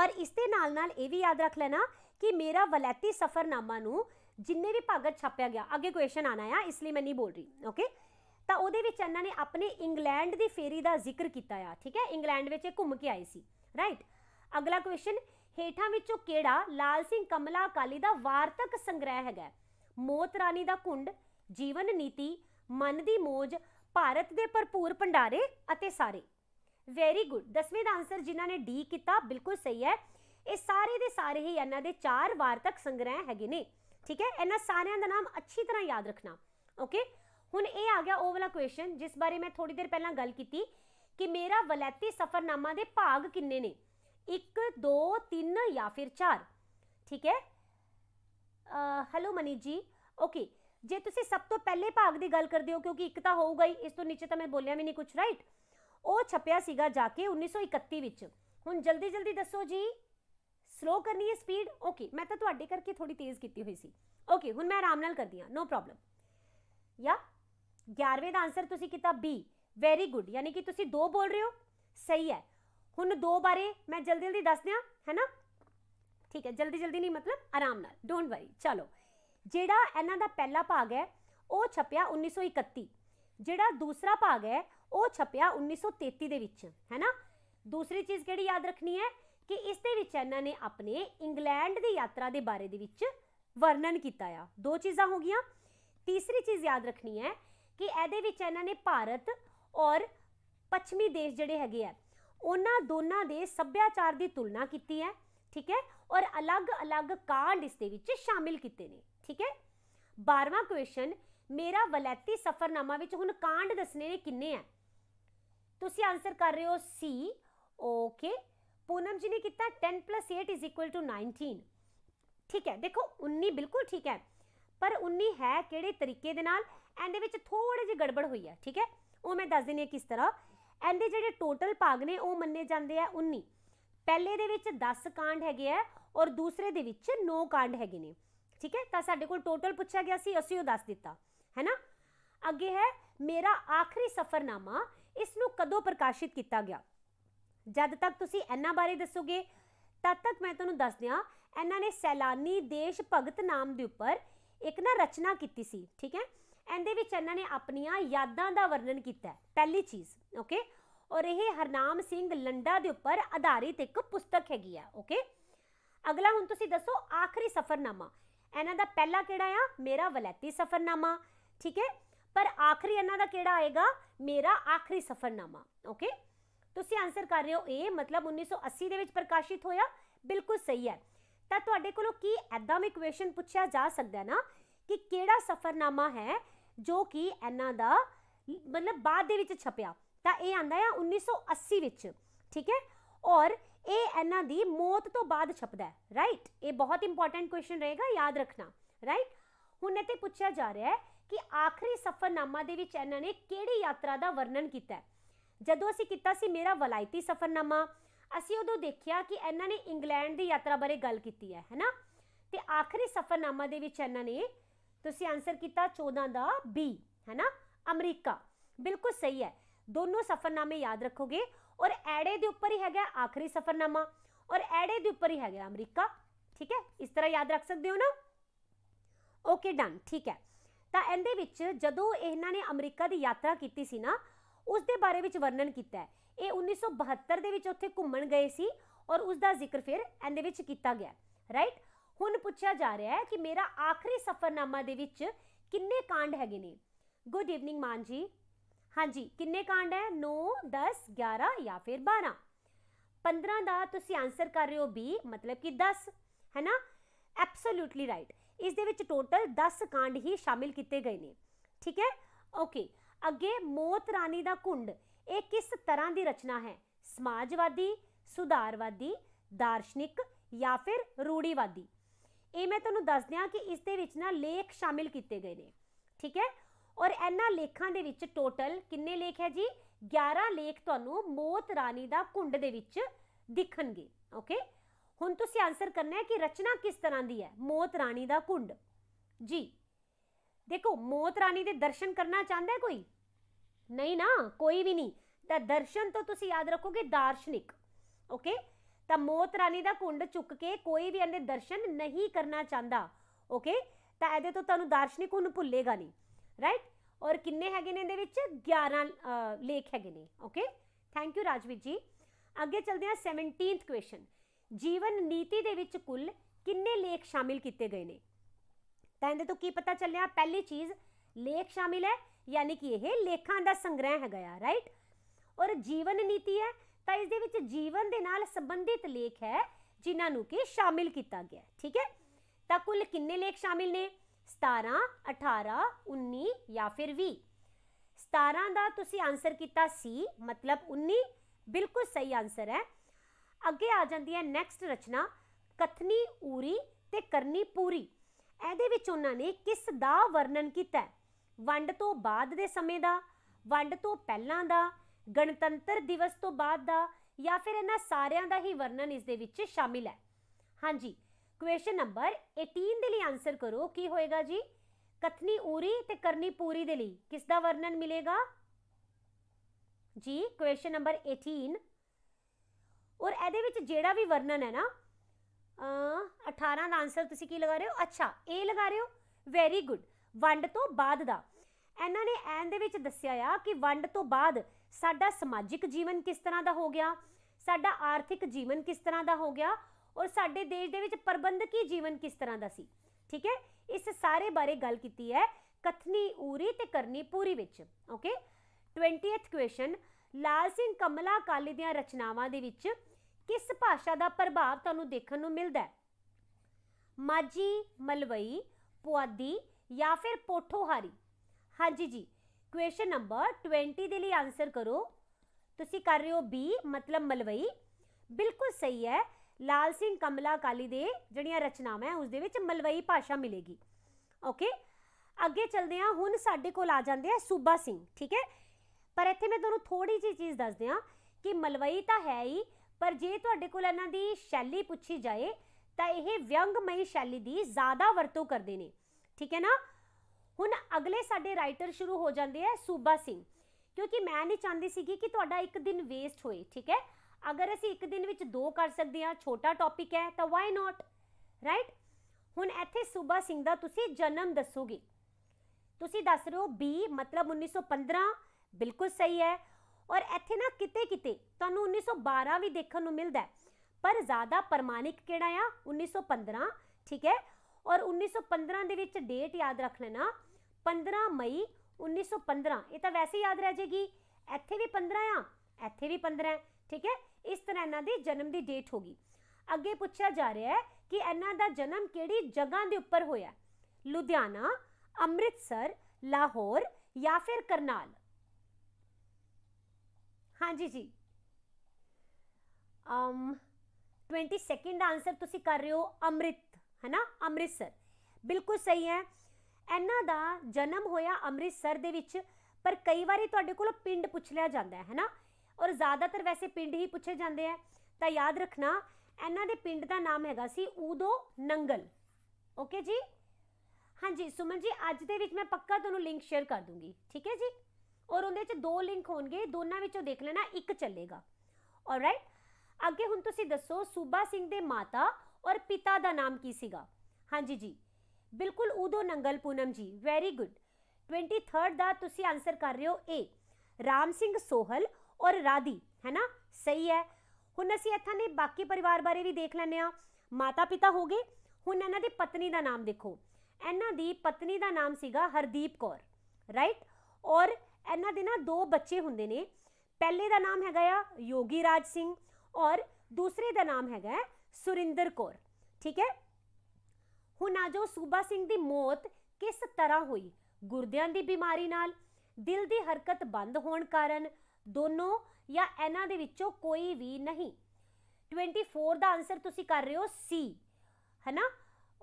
ਔਰ ਇਸ ਦੇ ਨਾਲ ਨਾਲ ਇਹ ਵੀ ਯਾਦ ਰੱਖ ਲੈਣਾ ਕਿ ਮੇਰਾ ਵਲੈਤੀ ਸਫਰਨਾਮਾ ਨੂੰ ਜਿੰਨੇ ਵੀ ਭਾਗਤ ਛਾਪਿਆ ਗਿਆ ਅੱਗੇ ਕੁਐਸਚਨ ਆਣਾ ਆ ਇਸ ਲਈ ਮੈਂ ਨਹੀਂ ਬੋਲ ਰਹੀ ਓਕੇ ਤਾਂ ਉਹਦੇ ਵਿੱਚ ਇਹਨਾਂ ਨੇ ਆਪਣੇ ਇੰਗਲੈਂਡ ਦੀ ਫੇਰੀ ਦਾ ਜ਼ਿਕਰ ਕੀਤਾ ਆ ਠੀਕ ਹੈ ਇੰਗਲੈਂਡ ਵਿੱਚ ਇਹ ਘੁੰਮ ਕੇ ਆਏ ਸੀ ਰਾਈਟ ਅਗਲਾ ਕੁਐਸਚਨ ਹੇਠਾਂ ਵਿੱਚੋਂ ਕਿਹੜਾ ਲਾਲ ਸਿੰਘ ਕਮਲਾ ਅਕਾਲੀ ਦਾ ਵਾਰਤਕ ਸੰਗ੍ਰਹਿ ਹੈਗਾ ਮੋਤ ਰਾਣੀ ਦਾ ਕੁੰਡ ਜੀਵਨ ਨੀਤੀ ਮਨ ਦੀ ਮੋਜ ਭਾਰਤ ਦੇ ਭਰਪੂਰ ਭੰਡਾਰੇ ਅਤੇ ਸਾਰੇ ਵੈਰੀ ਗੁੱਡ ਦਸਵੇਂ ਦਾ ਆਨਸਰ ਜਿਨ੍ਹਾਂ ਨੇ ਡੀ ਕੀਤਾ ਬਿਲਕੁਲ ਸਹੀ ਹੈ ਇਹ ਸਾਰੇ ਦੇ ਸਾਰੇ ਹੀ ਇਹਨਾਂ ਦੇ ਚਾਰ ਵਾਰਤਕ ਸੰਗ੍ਰਹਿ ਹੈਗੇ ਨੇ ਠੀਕ ਹੈ ਇਹਨਾਂ ਸਾਰਿਆਂ ਦਾ ਨਾਮ ਅੱਛੀ ਤਰ੍ਹਾਂ ਯਾਦ ਰੱਖਣਾ ਓਕੇ ਹੁਣ ਇਹ ਆ ਗਿਆ ਉਹ ਵਾਲਾ ਕੁਐਸਚਨ ਜਿਸ ਬਾਰੇ ਮੈਂ ਥੋੜੀ ਦੇਰ ਪਹਿਲਾਂ ਗੱਲ ਕੀਤੀ ਕਿ ਮੇਰਾ ਵਲੈਤੀ ਸਫਰਨਾਮਾ ਦੇ ਭਾਗ ਕਿੰਨੇ ਨੇ 1 2 3 ਜਾਂ ਫਿਰ 4 ਠੀਕ ਹੈ ਹਲੋ ਮਨੀਤ ਜੀ ਓਕੇ ਜੇ ਤੁਸੀਂ ਸਭ ਤੋਂ ਪਹਿਲੇ ਭਾਗ ਦੀ ਗੱਲ ਕਰਦੇ ਹੋ ਕਿਉਂਕਿ ਇੱਕ ਤਾਂ ਹੋਊਗਾ ਹੀ ਇਸ ਤੋਂ ਨੀਚੇ ਤਾਂ ਮੈਂ ਬੋਲਿਆ ਵੀ ਨਹੀਂ ਕੁਝ ਰਾਈਟ ਉਹ ਛਪਿਆ ਸੀਗਾ ਜਾ ਕੇ 1931 ਵਿੱਚ ਹੁਣ ਜਲਦੀ ਜਲਦੀ ਦੱਸੋ ਜੀ ਸਲੋ ਕਰਨੀ ਹੈ ਸਪੀਡ ਓਕੇ ਮੈਂ ਤਾਂ ਤੁਹਾਡੇ ਕਰਕੇ ਥੋੜੀ ਤੇਜ਼ ਕੀਤੀ ਹੋਈ ਸੀ ਓਕੇ ਹੁਣ ਮੈਂ ਆਰਾਮ ਨਾਲ ਕਰਦੀ ਹਾਂ ਨੋ ਪ੍ਰੋਬਲਮ ਯਾ 11ਵੇਂ ਦਾ ਆਨਸਰ ਤੁਸੀਂ ਕੀਤਾ ਬੀ ਵੈਰੀ ਗੁੱਡ ਯਾਨੀ ਕਿ ਤੁਸੀਂ 2 ਬੋਲ ਰਹੇ ਹੋ ਸਹੀ ਹੈ ਹੁਣ 2 ਬਾਰੇ ਮੈਂ ਜਲਦੀ ਜਲਦੀ ਦੱਸ ਦਿਆਂ ਹੈਨਾ ਠੀਕ ਹੈ ਜਲਦੀ ਜਲਦੀ ਨਹੀਂ ਮਤਲਬ ਆਰਾਮ ਨਾਲ ਡੋਨਟ ਵਰੀ ਚਲੋ ਜਿਹੜਾ ਇਹਨਾਂ ਦਾ ਪਹਿਲਾ ਭਾਗ ਹੈ ਉਹ ਛਪਿਆ 1931 ਜਿਹੜਾ ਦੂਸਰਾ ਭਾਗ ਹੈ ਉਹ ਛਪਿਆ 1933 ਦੇ ਵਿੱਚ ਹੈਨਾ ਦੂਸਰੀ ਚੀਜ਼ ਕਿਹੜੀ ਯਾਦ ਰੱਖਣੀ ਹੈ ਕਿ ਇਸ ਦੇ ਵਿੱਚ ਇਹਨਾਂ ਨੇ ਆਪਣੇ ਇੰਗਲੈਂਡ ਦੀ ਯਾਤਰਾ ਦੇ ਬਾਰੇ ਦੇ ਵਿੱਚ ਵਰਣਨ ਕੀਤਾ ਆ ਦੋ ਚੀਜ਼ਾਂ ਹੋ ਗਈਆਂ ਤੀਸਰੀ ਚੀਜ਼ ਯਾਦ ਰੱਖਣੀ ਹੈ ਕਿ ਇਹਦੇ ਵਿੱਚ ਇਹਨਾਂ ਨੇ ਭਾਰਤ ਔਰ ਪੱਛਮੀ ਦੇਸ਼ ਜਿਹੜੇ ਹੈਗੇ ਆ ਉਹਨਾਂ ਦੋਨਾਂ ਦੇ ਸੱਭਿਆਚਾਰ ਦੀ ਤੁਲਨਾ ਕੀਤੀ ਹੈ ਠੀਕ ਹੈ ਔਰ ਅਲੱਗ-ਅਲੱਗ ਕਾਂਡ ਇਸ ਦੇ ਵਿੱਚ ਸ਼ਾਮਿਲ ਕੀਤੇ ਨੇ ਠੀਕ ਹੈ 12ਵਾਂ ਕੁਐਸਚਨ ਮੇਰਾ ਵਲੈਤੀ ਸਫਰਨਾਮਾ ਵਿੱਚ ਹੁਣ ਕਾਂਡ ਦੱਸਨੇ ਨੇ ਕਿੰਨੇ ਆ ਤੁਸੀਂ ਆਨਸਰ ਕਰ ਰਹੇ ਹੋ ਸੀ ਓਕੇ ਪੂਨਮ ਜੀ ਨੇ ਕੀਤਾ 10 8 19 ਠੀਕ ਹੈ ਦੇਖੋ 19 ਬਿਲਕੁਲ ਠੀਕ ਹੈ ਪਰ 19 ਹੈ ਕਿਹੜੇ ਤਰੀਕੇ ਦੇ ਨਾਲ ਦੇ ਵਿੱਚ ਥੋੜੀ ਜਿਹੀ ਗੜਬੜ ਹੋਈ ਹੈ ਠੀਕ ਹੈ ਉਹ ਮੈਂ ਦੱਸ ਦਿੰਦੀ ਹਾਂ ਕਿਸ ਤਰ੍ਹਾਂ ਦੇ ਜਿਹੜੇ ਟੋਟਲ ਭਾਗ ਨੇ ਉਹ ਮੰਨੇ ਜਾਂਦੇ ਆ 19 ਪਹਿਲੇ ਦੇ ਵਿੱਚ 10 ਕਾਂਡ ਹੈਗੇ ਆ ਔਰ ਦੂਸਰੇ ਦੇ ਵਿੱਚ 9 ਕਾਂਡ ਹੈਗੇ ਨੇ ਠੀਕ ਹੈ ਤਾਂ ਸਾਡੇ ਕੋਲ ਟੋਟਲ ਪੁੱਛਿਆ ਗਿਆ ਸੀ ਅਸੀਂ ਉਹ ਦੱਸ ਦਿੱਤਾ ਹੈਨਾ ਅੱਗੇ ਹੈ ਮੇਰਾ ਆਖਰੀ ਸਫਰਨਾਮਾ ਇਸ ਨੂੰ ਕਦੋਂ ਪ੍ਰਕਾਸ਼ਿਤ ਕੀਤਾ ਗਿਆ ਜਦ ਤੱਕ ਤੁਸੀਂ ਇਹਨਾਂ ਬਾਰੇ ਦੱਸੋਗੇ ਤਦ ਤੱਕ ਮੈਂ ਤੁਹਾਨੂੰ ਦੱਸ ਦਿਆਂ ਇਹਨਾਂ ਨੇ ਸੈਲਾਨੀ ਦੇਸ਼ ਭਗਤ ਨਾਮ ਦੇ ਉੱਪਰ ਇੱਕ ਨਾ ਰਚਨਾ ਕੀਤੀ ਸੀ ਠੀਕ ਹੈ ਇਹਦੇ ਵਿੱਚ ਇਹਨਾਂ ਨੇ ਆਪਣੀਆਂ ਯਾਦਾਂ ਦਾ ਵਰਣਨ ਕੀਤਾ ਹੈ ਪਹਿਲੀ ਚੀਜ਼ ਓਕੇ ਔਰ ਇਹ ਹਰਨਾਮ ਸਿੰਘ ਲੰਡਾ ਦੇ ਉੱਪਰ ਆਧਾਰਿਤ ਇੱਕ ਪੁਸਤਕ ਹੈਗੀ ਆ ਓਕੇ ਅਗਲਾ ਹੁਣ ਤੁਸੀਂ ਦੱਸੋ ਆਖਰੀ ਸਫਰਨਾਮਾ ਇਹਨਾਂ ਦਾ ਪਹਿਲਾ ਕਿਹੜਾ ਆ ਮੇਰਾ ਵਲੈਤੀ ਸਫਰਨਾਮਾ ਠੀਕ ਹੈ ਪਰ ਆਖਰੀ ਇਹਨਾਂ ਦਾ ਕਿਹੜਾ ਆਏਗਾ ਮੇਰਾ ਆਖਰੀ ਸਫਰਨਾਮਾ ਓਕੇ ਤੁਸੀਂ ਆਨਸਰ ਕਰ ਰਹੇ ਹੋ ਇਹ ਮਤਲਬ 1980 ਦੇ ਵਿੱਚ ਪ੍ਰਕਾਸ਼ਿਤ ਹੋਇਆ ਬਿਲਕੁਲ ਸਹੀ ਹੈ ਤਾਂ ਤੁਹਾਡੇ ਕੋਲੋਂ ਕੀ ਐਦਾਂ ਵੀ ਕੁਐਸਚਨ ਪੁੱਛਿਆ ਜਾ ਸਕਦਾ ਨਾ ਕਿ ਕਿਹੜਾ ਸਫਰਨਾਮਾ ਹੈ ਜੋ ਕਿ ਇਹਨਾਂ ਦਾ ਮਤਲਬ ਬਾਅਦ ਦੇ ਵਿੱਚ ਛਪਿਆ ਤਾਂ ਇਹ ਆਂਦਾ ਆ 1980 ਵਿੱਚ ਠੀਕ ਹੈ ਔਰ ਇਹ ਇਹਨਾਂ ਦੀ ਮੌਤ ਤੋਂ ਬਾਅਦ ਛਪਦਾ ਹੈ ਰਾਈਟ ਇਹ ਬਹੁਤ ਇੰਪੋਰਟੈਂਟ ਕੁਐਸਚਨ ਰਹੇਗਾ ਯਾਦ ਰੱਖਣਾ ਰਾਈਟ ਹੁਣ ਇੱਥੇ ਪੁੱਛਿਆ ਜਾ ਰਿਹਾ ਹੈ ਕਿ ਆਖਰੀ ਸਫਰਨਾਮਾ ਦੇ ਵਿੱਚ ਇਹਨਾਂ ਨੇ ਕਿਹੜੀ ਯਾਤਰਾ ਦਾ ਵਰਣਨ ਕੀਤਾ ਹੈ ਜਦੋਂ ਅਸੀਂ ਕੀਤਾ ਸੀ ਮੇਰਾ ਵਲਾਇਤੀ ਸਫਰਨਾਮਾ ਅਸੀਂ ਉਦੋਂ ਦੇਖਿਆ ਕਿ ਇਹਨਾਂ ਨੇ ਇੰਗਲੈਂਡ ਦੀ ਯਾਤਰਾ ਬਾਰੇ ਗੱਲ ਕੀਤੀ ਹੈ ਹੈਨਾ ਤੇ ਆਖਰੀ ਸਫਰਨਾਮਾ ਦੇ ਵਿੱਚ ਇਹਨਾਂ ਨੇ ਤੁਸੀਂ ਆਨਸਰ ਕੀਤਾ 14 ਦਾ ਬੀ ਹੈ ਨਾ ਅਮਰੀਕਾ ਬਿਲਕੁਲ ਸਹੀ ਹੈ ਦੋਨੋਂ ਸਫਰਨਾਮੇ ਯਾਦ ਰੱਖੋਗੇ ਔਰ ਐੜੇ ਦੇ ਉੱਪਰ ਹੀ ਹੈਗਾ ਆਖਰੀ ਸਫਰਨਾਮਾ ਔਰ ਐੜੇ ਦੇ ਉੱਪਰ ਹੀ ਹੈਗਾ ਅਮਰੀਕਾ ਠੀਕ ਹੈ ਇਸ ਤਰ੍ਹਾਂ ਯਾਦ ਰੱਖ ਸਕਦੇ ਹੋ ਨਾ ਓਕੇ ਡਨ ਠੀਕ ਹੈ ਤਾਂ ਇਹਦੇ ਵਿੱਚ ਜਦੋਂ ਇਹਨਾਂ ਨੇ ਅਮਰੀਕਾ ਦੀ ਯਾਤਰਾ ਕੀਤੀ ਸੀ ਨਾ ਉਸ ਦੇ ਬਾਰੇ ਵਿੱਚ ਵਰਣਨ ਕੀਤਾ ਹੈ ਇਹ 1972 ਦੇ ਵਿੱਚ ਉੱਥੇ ਘੁੰਮਣ ਗਏ ਸੀ ਔਰ ਉਸ ਦਾ ਜ਼ਿਕਰ ਫਿਰ ਇਹਦੇ ਵਿੱਚ ਕੀਤਾ ਗਿਆ ਰਾਈਟ ਹੁਣ ਪੁੱਛਿਆ ਜਾ ਰਿਹਾ ਹੈ ਕਿ ਮੇਰਾ ਆਖਰੀ ਸਫਰਨਾਮਾ ਦੇ ਵਿੱਚ ਕਿੰਨੇ ਕਾਂਡ ਹੈਗੇ ਨੇ ਗੁੱਡ ਈਵਨਿੰਗ ਮਾਨ ਜੀ ਹਾਂਜੀ ਕਿੰਨੇ ਕਾਂਡ ਹੈ 9 10 11 ਜਾਂ ਫਿਰ 12 15 ਦਾ ਤੁਸੀਂ ਆਨਸਰ ਕਰ ਰਹੇ ਹੋ B ਮਤਲਬ ਕਿ 10 ਹੈ ਨਾ ਐਬਸੋਲੂਟਲੀ ਰਾਈਟ ਇਸ ਦੇ ਵਿੱਚ ਟੋਟਲ 10 ਕਾਂਡ ਹੀ ਸ਼ਾਮਿਲ ਕੀਤੇ ਗਏ ਨੇ ਠੀਕ ਹੈ ਓਕੇ ਅੱਗੇ ਮੋਤ ਰਾਣੀ ਦਾ ਕੁੰਡ ਇਹ ਕਿਸ ਤਰ੍ਹਾਂ ਦੀ ਰਚਨਾ ਹੈ ਸਮਾਜਵਾਦੀ ਸੁਧਾਰਵਾਦੀ ਦਾਰਸ਼ਨਿਕ ਜਾਂ ਫਿਰ ਰੂੜੀਵਾਦੀ ਇਹ ਮੈਂ ਤੁਹਾਨੂੰ ਦੱਸ ਦਿਆਂ ਕਿ ਇਸ ਦੇ ਵਿੱਚ ਨਾ ਲੇਖ ਸ਼ਾਮਿਲ ਕੀਤੇ ਗਏ ਨੇ ਠੀਕ ਹੈ ਔਰ ਇਹਨਾਂ ਲੇਖਾਂ ਦੇ ਵਿੱਚ ਟੋਟਲ ਕਿੰਨੇ ਲੇਖ ਹੈ ਜੀ 11 ਲੇਖ ਤੁਹਾਨੂੰ ਮੋਤ ਰਾਣੀ ਦਾ ਕੁੰਡ ਦੇ ਵਿੱਚ ਦਿਖਣਗੇ ਓਕੇ ਹੁਣ ਤੁਸੀਂ ਆਨਸਰ ਕਰਨਾ ਹੈ ਕਿ ਰਚਨਾ ਕਿਸ ਤਰ੍ਹਾਂ ਦੀ ਹੈ ਮੋਤ ਰਾਣੀ ਦਾ ਕੁੰਡ ਜੀ ਦੇਖੋ ਮੋਤ ਰਾਣੀ ਦੇ ਦਰਸ਼ਨ ਕਰਨਾ ਚਾਹੁੰਦਾ ਹੈ ਕੋਈ ਨਹੀਂ ਨਾ ਕੋਈ ਵੀ ਨਹੀਂ ਤਾਂ ਦਰਸ਼ਨ ਤੋਂ ਤੁਸੀਂ ਯਾਦ ਰੱਖੋਗੇ ਦਾਰਸ਼ਨਿਕ ਓਕੇ ਤਾਂ ਮੋਤ ਰਾਣੀ ਦਾ ਕੁੰਡ ਚੁੱਕ ਕੇ ਕੋਈ ਵੀ ਇਹਦੇ ਦਰਸ਼ਨ ਨਹੀਂ ਕਰਨਾ ਚਾਹੁੰਦਾ ਓਕੇ ਤਾਂ ਇਹਦੇ ਤੋਂ ਤੁਹਾਨੂੰ ਦਾਰਸ਼ਨਿਕ ਨੂੰ ਭੁੱਲੇਗਾ ਨਹੀਂ ਰਾਈਟ ਔਰ ਕਿੰਨੇ ਹੈਗੇ ਨੇ ਇਹਦੇ ਵਿੱਚ 11 ਲੇਖ ਹੈਗੇ ਨੇ ਓਕੇ ਥੈਂਕ ਯੂ ਰਾਜਵੀਰ ਜੀ ਅੱਗੇ ਚਲਦੇ ਹਾਂ 17th ਕੁਐਸਚਨ ਜੀਵਨ ਨੀਤੀ ਦੇ ਵਿੱਚ ਕੁੱਲ ਕਿੰਨੇ ਲੇਖ ਸ਼ਾਮਿਲ ਕੀਤੇ ਗਏ ਨੇ ਤਾਂ ਇਹਦੇ ਤੋਂ ਕੀ ਪਤਾ ਚੱਲਿਆ ਪਹਿਲੀ ਚੀਜ਼ ਲੇਖ ਸ਼ਾਮਿਲ ਹੈ ਯਾਨੀ ਕਿ ਇਹ ਲੇਖਾਂ ਦਾ ਸੰਗ੍ਰਹਿ ਹੈਗਾ ਆ ਰਾਈਟ ਔਰ ਜੀਵਨ ਨੀਤੀ ਹੈ ਤਾਂ ਇਸ ਦੇ ਵਿੱਚ ਜੀਵਨ ਦੇ ਨਾਲ ਸੰਬੰਧਿਤ ਲੇਖ ਹੈ ਜਿਨ੍ਹਾਂ ਨੂੰ ਕਿ ਸ਼ਾਮਿਲ ਕੀਤਾ ਗਿਆ ਠੀਕ ਹੈ ਤਾਂ ਕੁੱਲ ਕਿੰਨੇ ਲੇਖ ਸ਼ਾਮਿਲ ਨੇ 17 18 19 ਜਾਂ ਫਿਰ 20 17 ਦਾ ਤੁਸੀਂ ਆਨਸਰ ਕੀਤਾ ਸੀ ਮਤਲਬ 19 ਬਿਲਕੁਲ ਸਹੀ ਆਨਸਰ ਹੈ ਅੱਗੇ ਆ ਜਾਂਦੀ ਹੈ ਨੈਕਸਟ ਰਚਨਾ ਕਥਨੀ ਊਰੀ ਤੇ ਕਰਨੀ ਪੂਰੀ ਇਹਦੇ ਵਿੱਚ ਉਹਨਾਂ ਨੇ ਕਿਸ ਦਾ ਵਰਣਨ ਕੀਤਾ ਵੰਡ ਤੋਂ ਬਾਅਦ ਦੇ ਸਮੇਂ ਦਾ ਵੰਡ ਤੋਂ ਪਹਿਲਾਂ ਦਾ ਗਣਤੰਤਰ ਦਿਵਸ ਤੋਂ ਬਾਅਦ ਦਾ ਜਾਂ ਫਿਰ ਇਹਨਾਂ ਸਾਰਿਆਂ ਦਾ ਹੀ ਵਰਣਨ ਇਸ ਦੇ ਵਿੱਚ ਸ਼ਾਮਿਲ ਹੈ ਹਾਂਜੀ ਕੁਐਸਚਨ ਨੰਬਰ 18 ਦੇ ਲਈ ਆਨਸਰ ਕਰੋ ਕੀ ਹੋਏਗਾ ਜੀ ਕਥਨੀ ਊਰੀ ਤੇ ਕਰਨੀ ਪੂਰੀ ਦੇ ਲਈ ਕਿਸ ਦਾ ਵਰਣਨ ਮਿਲੇਗਾ ਜੀ ਕੁਐਸਚਨ ਨੰਬਰ 18 ਔਰ ਇਹਦੇ ਵਿੱਚ ਜਿਹੜਾ ਵੀ ਵਰਣਨ ਹੈ ਨਾ 18 ਦਾ ਆਨਸਰ ਤੁਸੀਂ ਕੀ ਲਗਾ ਰਹੇ ਹੋ ਅੱਛਾ ਇਹ ਲਗਾ ਰਹੇ ਹੋ ਵੈਰੀ ਗੁੱਡ ਵੰਡ ਤੋਂ ਬਾਅਦ ਦਾ ਇਹਨਾਂ ਨੇ ਐਨ ਦੇ ਵਿੱਚ ਦੱਸਿਆ ਆ ਕਿ ਵੰਡ ਤੋਂ ਬਾਅਦ ਸਾਡਾ ਸਮਾਜਿਕ ਜੀਵਨ ਕਿਸ ਤਰ੍ਹਾਂ ਦਾ ਹੋ ਗਿਆ ਸਾਡਾ ਆਰਥਿਕ ਜੀਵਨ ਕਿਸ ਤਰ੍ਹਾਂ ਦਾ ਹੋ ਗਿਆ ਔਰ ਸਾਡੇ ਦੇਸ਼ ਦੇ ਵਿੱਚ ਪ੍ਰਬੰਧਕੀ ਜੀਵਨ ਕਿਸ ਤਰ੍ਹਾਂ ਦਾ ਸੀ ਠੀਕ ਹੈ ਇਸ ਸਾਰੇ ਬਾਰੇ ਗੱਲ ਕੀਤੀ ਹੈ ਕਥਨੀ ਊਰੀ ਤੇ ਕਰਨੀ ਪੂਰੀ ਵਿੱਚ okay 20th question Lal Singh Kamla ਕਾਲੇ ਦੀਆਂ ਰਚਨਾਵਾਂ ਦੇ ਵਿੱਚ ਕਿਸ ਭਾਸ਼ਾ ਦਾ ਪ੍ਰਭਾਵ ਤੁਹਾਨੂੰ ਦੇਖਣ ਨੂੰ ਮਿਲਦਾ ਹੈ ਮਾਜੀ ਮਲਵਈ ਪੁਆਦੀ ਜਾਂ ਫਿਰ ਪੋਠੋਹਾਰੀ ਹਾਂਜੀ ਜੀ ਕੁਐਸਚਨ ਨੰਬਰ 20 ਦੇ ਲਈ ਆਨਸਰ ਕਰੋ ਤੁਸੀਂ ਕਰ ਰਹੇ ਹੋ ਬੀ ਮਤਲਬ ਮਲਵਈ ਬਿਲਕੁਲ ਸਹੀ ਹੈ ਲਾਲ ਸਿੰਘ ਕਮਲਾ ਕਾਲੀ ਦੇ ਜਿਹੜੀਆਂ ਰਚਨਾਵਾਂ ਹੈ ਉਸ ਦੇ ਵਿੱਚ ਮਲਵਈ ਭਾਸ਼ਾ ਮਿਲੇਗੀ ਓਕੇ ਅੱਗੇ ਚਲਦੇ ਹਾਂ ਹੁਣ ਸਾਡੇ ਕੋਲ ਆ ਜਾਂਦੇ ਆ ਸੂਬਾ ਸਿੰਘ ਠੀਕ ਹੈ ਪਰ ਇੱਥੇ ਮੈਂ ਤੁਹਾਨੂੰ ਥੋੜੀ ਜੀ ਚੀਜ਼ ਦੱਸ ਦਿਆਂ ਕਿ ਮਲਵਈ ਤਾਂ ਹੈ ਹੀ ਪਰ ਜੇ ਤੁਹਾਡੇ ਕੋਲ ਇਹਨਾਂ ਦੀ ਸ਼ੈਲੀ ਪੁੱਛੀ ਜਾਏ ਤਾਂ ਇਹ ਵਿਅੰਗਮਈ ਸ਼ੈਲੀ ਦੀ ਜ਼ਿਆਦਾ ਵਰਤੋਂ ਕਰਦੇ ਨੇ ਠੀਕ ਹੈ ਨਾ ਹੁਣ ਅਗਲੇ ਸਾਡੇ ਰਾਈਟਰ ਸ਼ੁਰੂ ਹੋ ਜਾਂਦੇ ਆ ਸੂਬਾ ਸਿੰਘ ਕਿਉਂਕਿ ਮੈਂ ਨਹੀਂ ਚਾਹੁੰਦੀ ਸੀਗੀ ਕਿ ਤੁਹਾਡਾ ਇੱਕ ਦਿਨ ਵੇਸਟ ਹੋਏ ਠੀਕ ਹੈ ਅਗਰ ਅਸੀਂ ਇੱਕ ਦਿਨ ਵਿੱਚ ਦੋ ਕਰ ਸਕਦੇ ਹਾਂ ਛੋਟਾ ਟੌਪਿਕ ਹੈ ਤਾਂ ਵਾਈ ਨਾਟ ਰਾਈਟ ਹੁਣ ਇੱਥੇ ਸੂਬਾ ਸਿੰਘ ਦਾ ਤੁਸੀਂ ਜਨਮ ਦੱਸੋਗੇ ਤੁਸੀਂ ਦੱਸ ਰਹੇ ਹੋ ਬੀ ਮਤਲਬ 1915 ਬਿਲਕੁਲ ਸਹੀ ਹੈ ਔਰ ਇੱਥੇ ਨਾ ਕਿਤੇ ਕਿਤੇ ਤੁਹਾਨੂੰ 1912 ਵੀ ਦੇਖਣ ਨੂੰ ਮਿਲਦਾ ਹੈ ਪਰ ਜ਼ਿਆਦਾ ਪ੍ਰਮਾਣਿਕ ਕਿਹੜਾ ਆ 1915 ਠੀਕ ਹੈ ਔਰ 1915 ਦੇ ਵਿੱਚ ਡੇਟ ਯਾਦ ਰੱਖ ਲੈਣਾ 15 ਮਈ 1915 ਇਹ ਤਾਂ ਵੈਸੇ ਯਾਦ ਰਹਿ ਜੇਗੀ ਇੱਥੇ ਵੀ 15 ਆ ਇੱਥੇ ਵੀ 15 ਹੈ ਠੀਕ ਹੈ ਇਸ ਤਰ੍ਹਾਂ ਇਹਨਾਂ ਦੀ ਜਨਮ ਦੀ ਡੇਟ ਹੋਗੀ ਅੱਗੇ ਪੁੱਛਿਆ ਜਾ ਰਿਹਾ ਹੈ ਕਿ ਇਹਨਾਂ ਦਾ ਜਨਮ ਕਿਹੜੀ ਜਗ੍ਹਾ ਦੇ ਉੱਪਰ ਹੋਇਆ ਲੁਧਿਆਣਾ ਅੰਮ੍ਰਿਤਸਰ ਲਾਹੌਰ ਜਾਂ ਫਿਰ ਕਰਨਾਲ ਹਾਂਜੀ ਜੀ ਅਮ 22nd ਆਨਸਰ ਤੁਸੀਂ ਕਰ ਰਹੇ ਹੋ ਅੰਮ੍ਰਿਤ ਹੈਨਾ ਅੰਮ੍ਰਿਤਸਰ ਬਿਲਕੁਲ ਸਹੀ ਹੈ ਇਹਨਾਂ ਦਾ ਜਨਮ ਹੋਇਆ ਅੰਮ੍ਰਿਤਸਰ ਦੇ ਵਿੱਚ ਪਰ ਕਈ ਵਾਰੀ ਤੁਹਾਡੇ ਕੋਲ ਪਿੰਡ ਪੁੱਛ ਲਿਆ ਜਾਂਦਾ ਹੈ ਹੈਨਾ ਔਰ ਜ਼ਿਆਦਾਤਰ ਵੈਸੇ ਪਿੰਡ ਹੀ ਪੁੱਛੇ ਜਾਂਦੇ ਆ ਤਾਂ ਯਾਦ ਰੱਖਣਾ ਇਹਨਾਂ ਦੇ ਪਿੰਡ ਦਾ ਨਾਮ ਹੈਗਾ ਸੀ ਉਦੋ ਨੰਗਲ ਓਕੇ ਜੀ ਹਾਂਜੀ ਸੁਮਨ ਜੀ ਅੱਜ ਦੇ ਵਿੱਚ ਮੈਂ ਪੱਕਾ ਤੁਹਾਨੂੰ ਲਿੰਕ ਸ਼ੇਅਰ ਕਰ ਦੂੰਗੀ ਠੀਕ ਹੈ ਜੀ ਔਰ ਉਹਦੇ ਵਿੱਚ ਦੋ ਲਿੰਕ ਹੋਣਗੇ ਦੋਨਾਂ ਵਿੱਚੋਂ ਦੇਖ ਲੈਣਾ ਇੱਕ ਚੱਲੇਗਾ ਆਲਰਾਈਟ ਅੱਗੇ ਹੁਣ ਤੁਸੀਂ ਦੱਸੋ ਸੂਬਾ ਸਿੰਘ ਦੇ ਮਾਤਾ ਔਰ ਪਿਤਾ ਦਾ ਨਾਮ ਕੀ ਸੀਗਾ ਹਾਂਜੀ ਜੀ ਬਿਲਕੁਲ ਉਦੋਂ ਨੰਗਲ ਪੂਨਮ ਜੀ ਵੈਰੀ ਗੁੱਡ 23rd ਦਾ ਤੁਸੀਂ ਆਨਸਰ ਕਰ ਰਹੇ ਹੋ ਏ ਰਾਮ ਸਿੰਘ ਸੋਹਲ ਔਰ ਰਾਦੀ ਹੈਨਾ ਸਹੀ ਹੈ ਹੁਣ ਅਸੀਂ ਇੱਥਾਂ ਦੇ ਬਾਕੀ ਪਰਿਵਾਰ ਬਾਰੇ ਵੀ ਦੇਖ ਲੈਣੇ ਆ ਮਾਤਾ ਪਿਤਾ ਹੋ ਗਏ ਹੁਣ ਇਹਨਾਂ ਦੀ ਪਤਨੀ ਦਾ ਨਾਮ ਦੇਖੋ ਇਹਨਾਂ ਦੀ ਪਤਨੀ ਦਾ ਨਾਮ ਸੀਗਾ ਹਰਦੀਪ ਕੌਰ ਰਾਈਟ ਔਰ ਇਹਨਾਂ ਦੇ ਨਾ ਦੋ ਬੱਚੇ ਹੁੰਦੇ ਨੇ ਪਹਿਲੇ ਦਾ ਨਾਮ ਹੈਗਾ ਆ ਯੋਗੀ ਰਾਜ ਸਿੰਘ ਔਰ ਦੂਸਰੇ ਦਾ ਨਾਮ ਹੈਗਾ ਸੁਰਿੰਦਰ ਕੌਰ ਠੀਕ ਹੈ ਹੁਣ ਆਜੋ ਸੂਬਾ ਸਿੰਘ ਦੀ ਮੌਤ ਕਿਸ ਤਰ੍ਹਾਂ ਹੋਈ ਗੁਰਦਿਆਂ ਦੀ ਬਿਮਾਰੀ ਨਾਲ ਦਿਲ ਦੀ ਹਰਕਤ ਬੰਦ ਹੋਣ ਕਾਰਨ ਦੋਨੋਂ ਜਾਂ ਇਹਨਾਂ ਦੇ ਵਿੱਚੋਂ ਕੋਈ ਵੀ ਨਹੀਂ 24 ਦਾ ਆਨਸਰ ਤੁਸੀਂ ਕਰ ਰਹੇ ਹੋ ਸੀ ਹੈਨਾ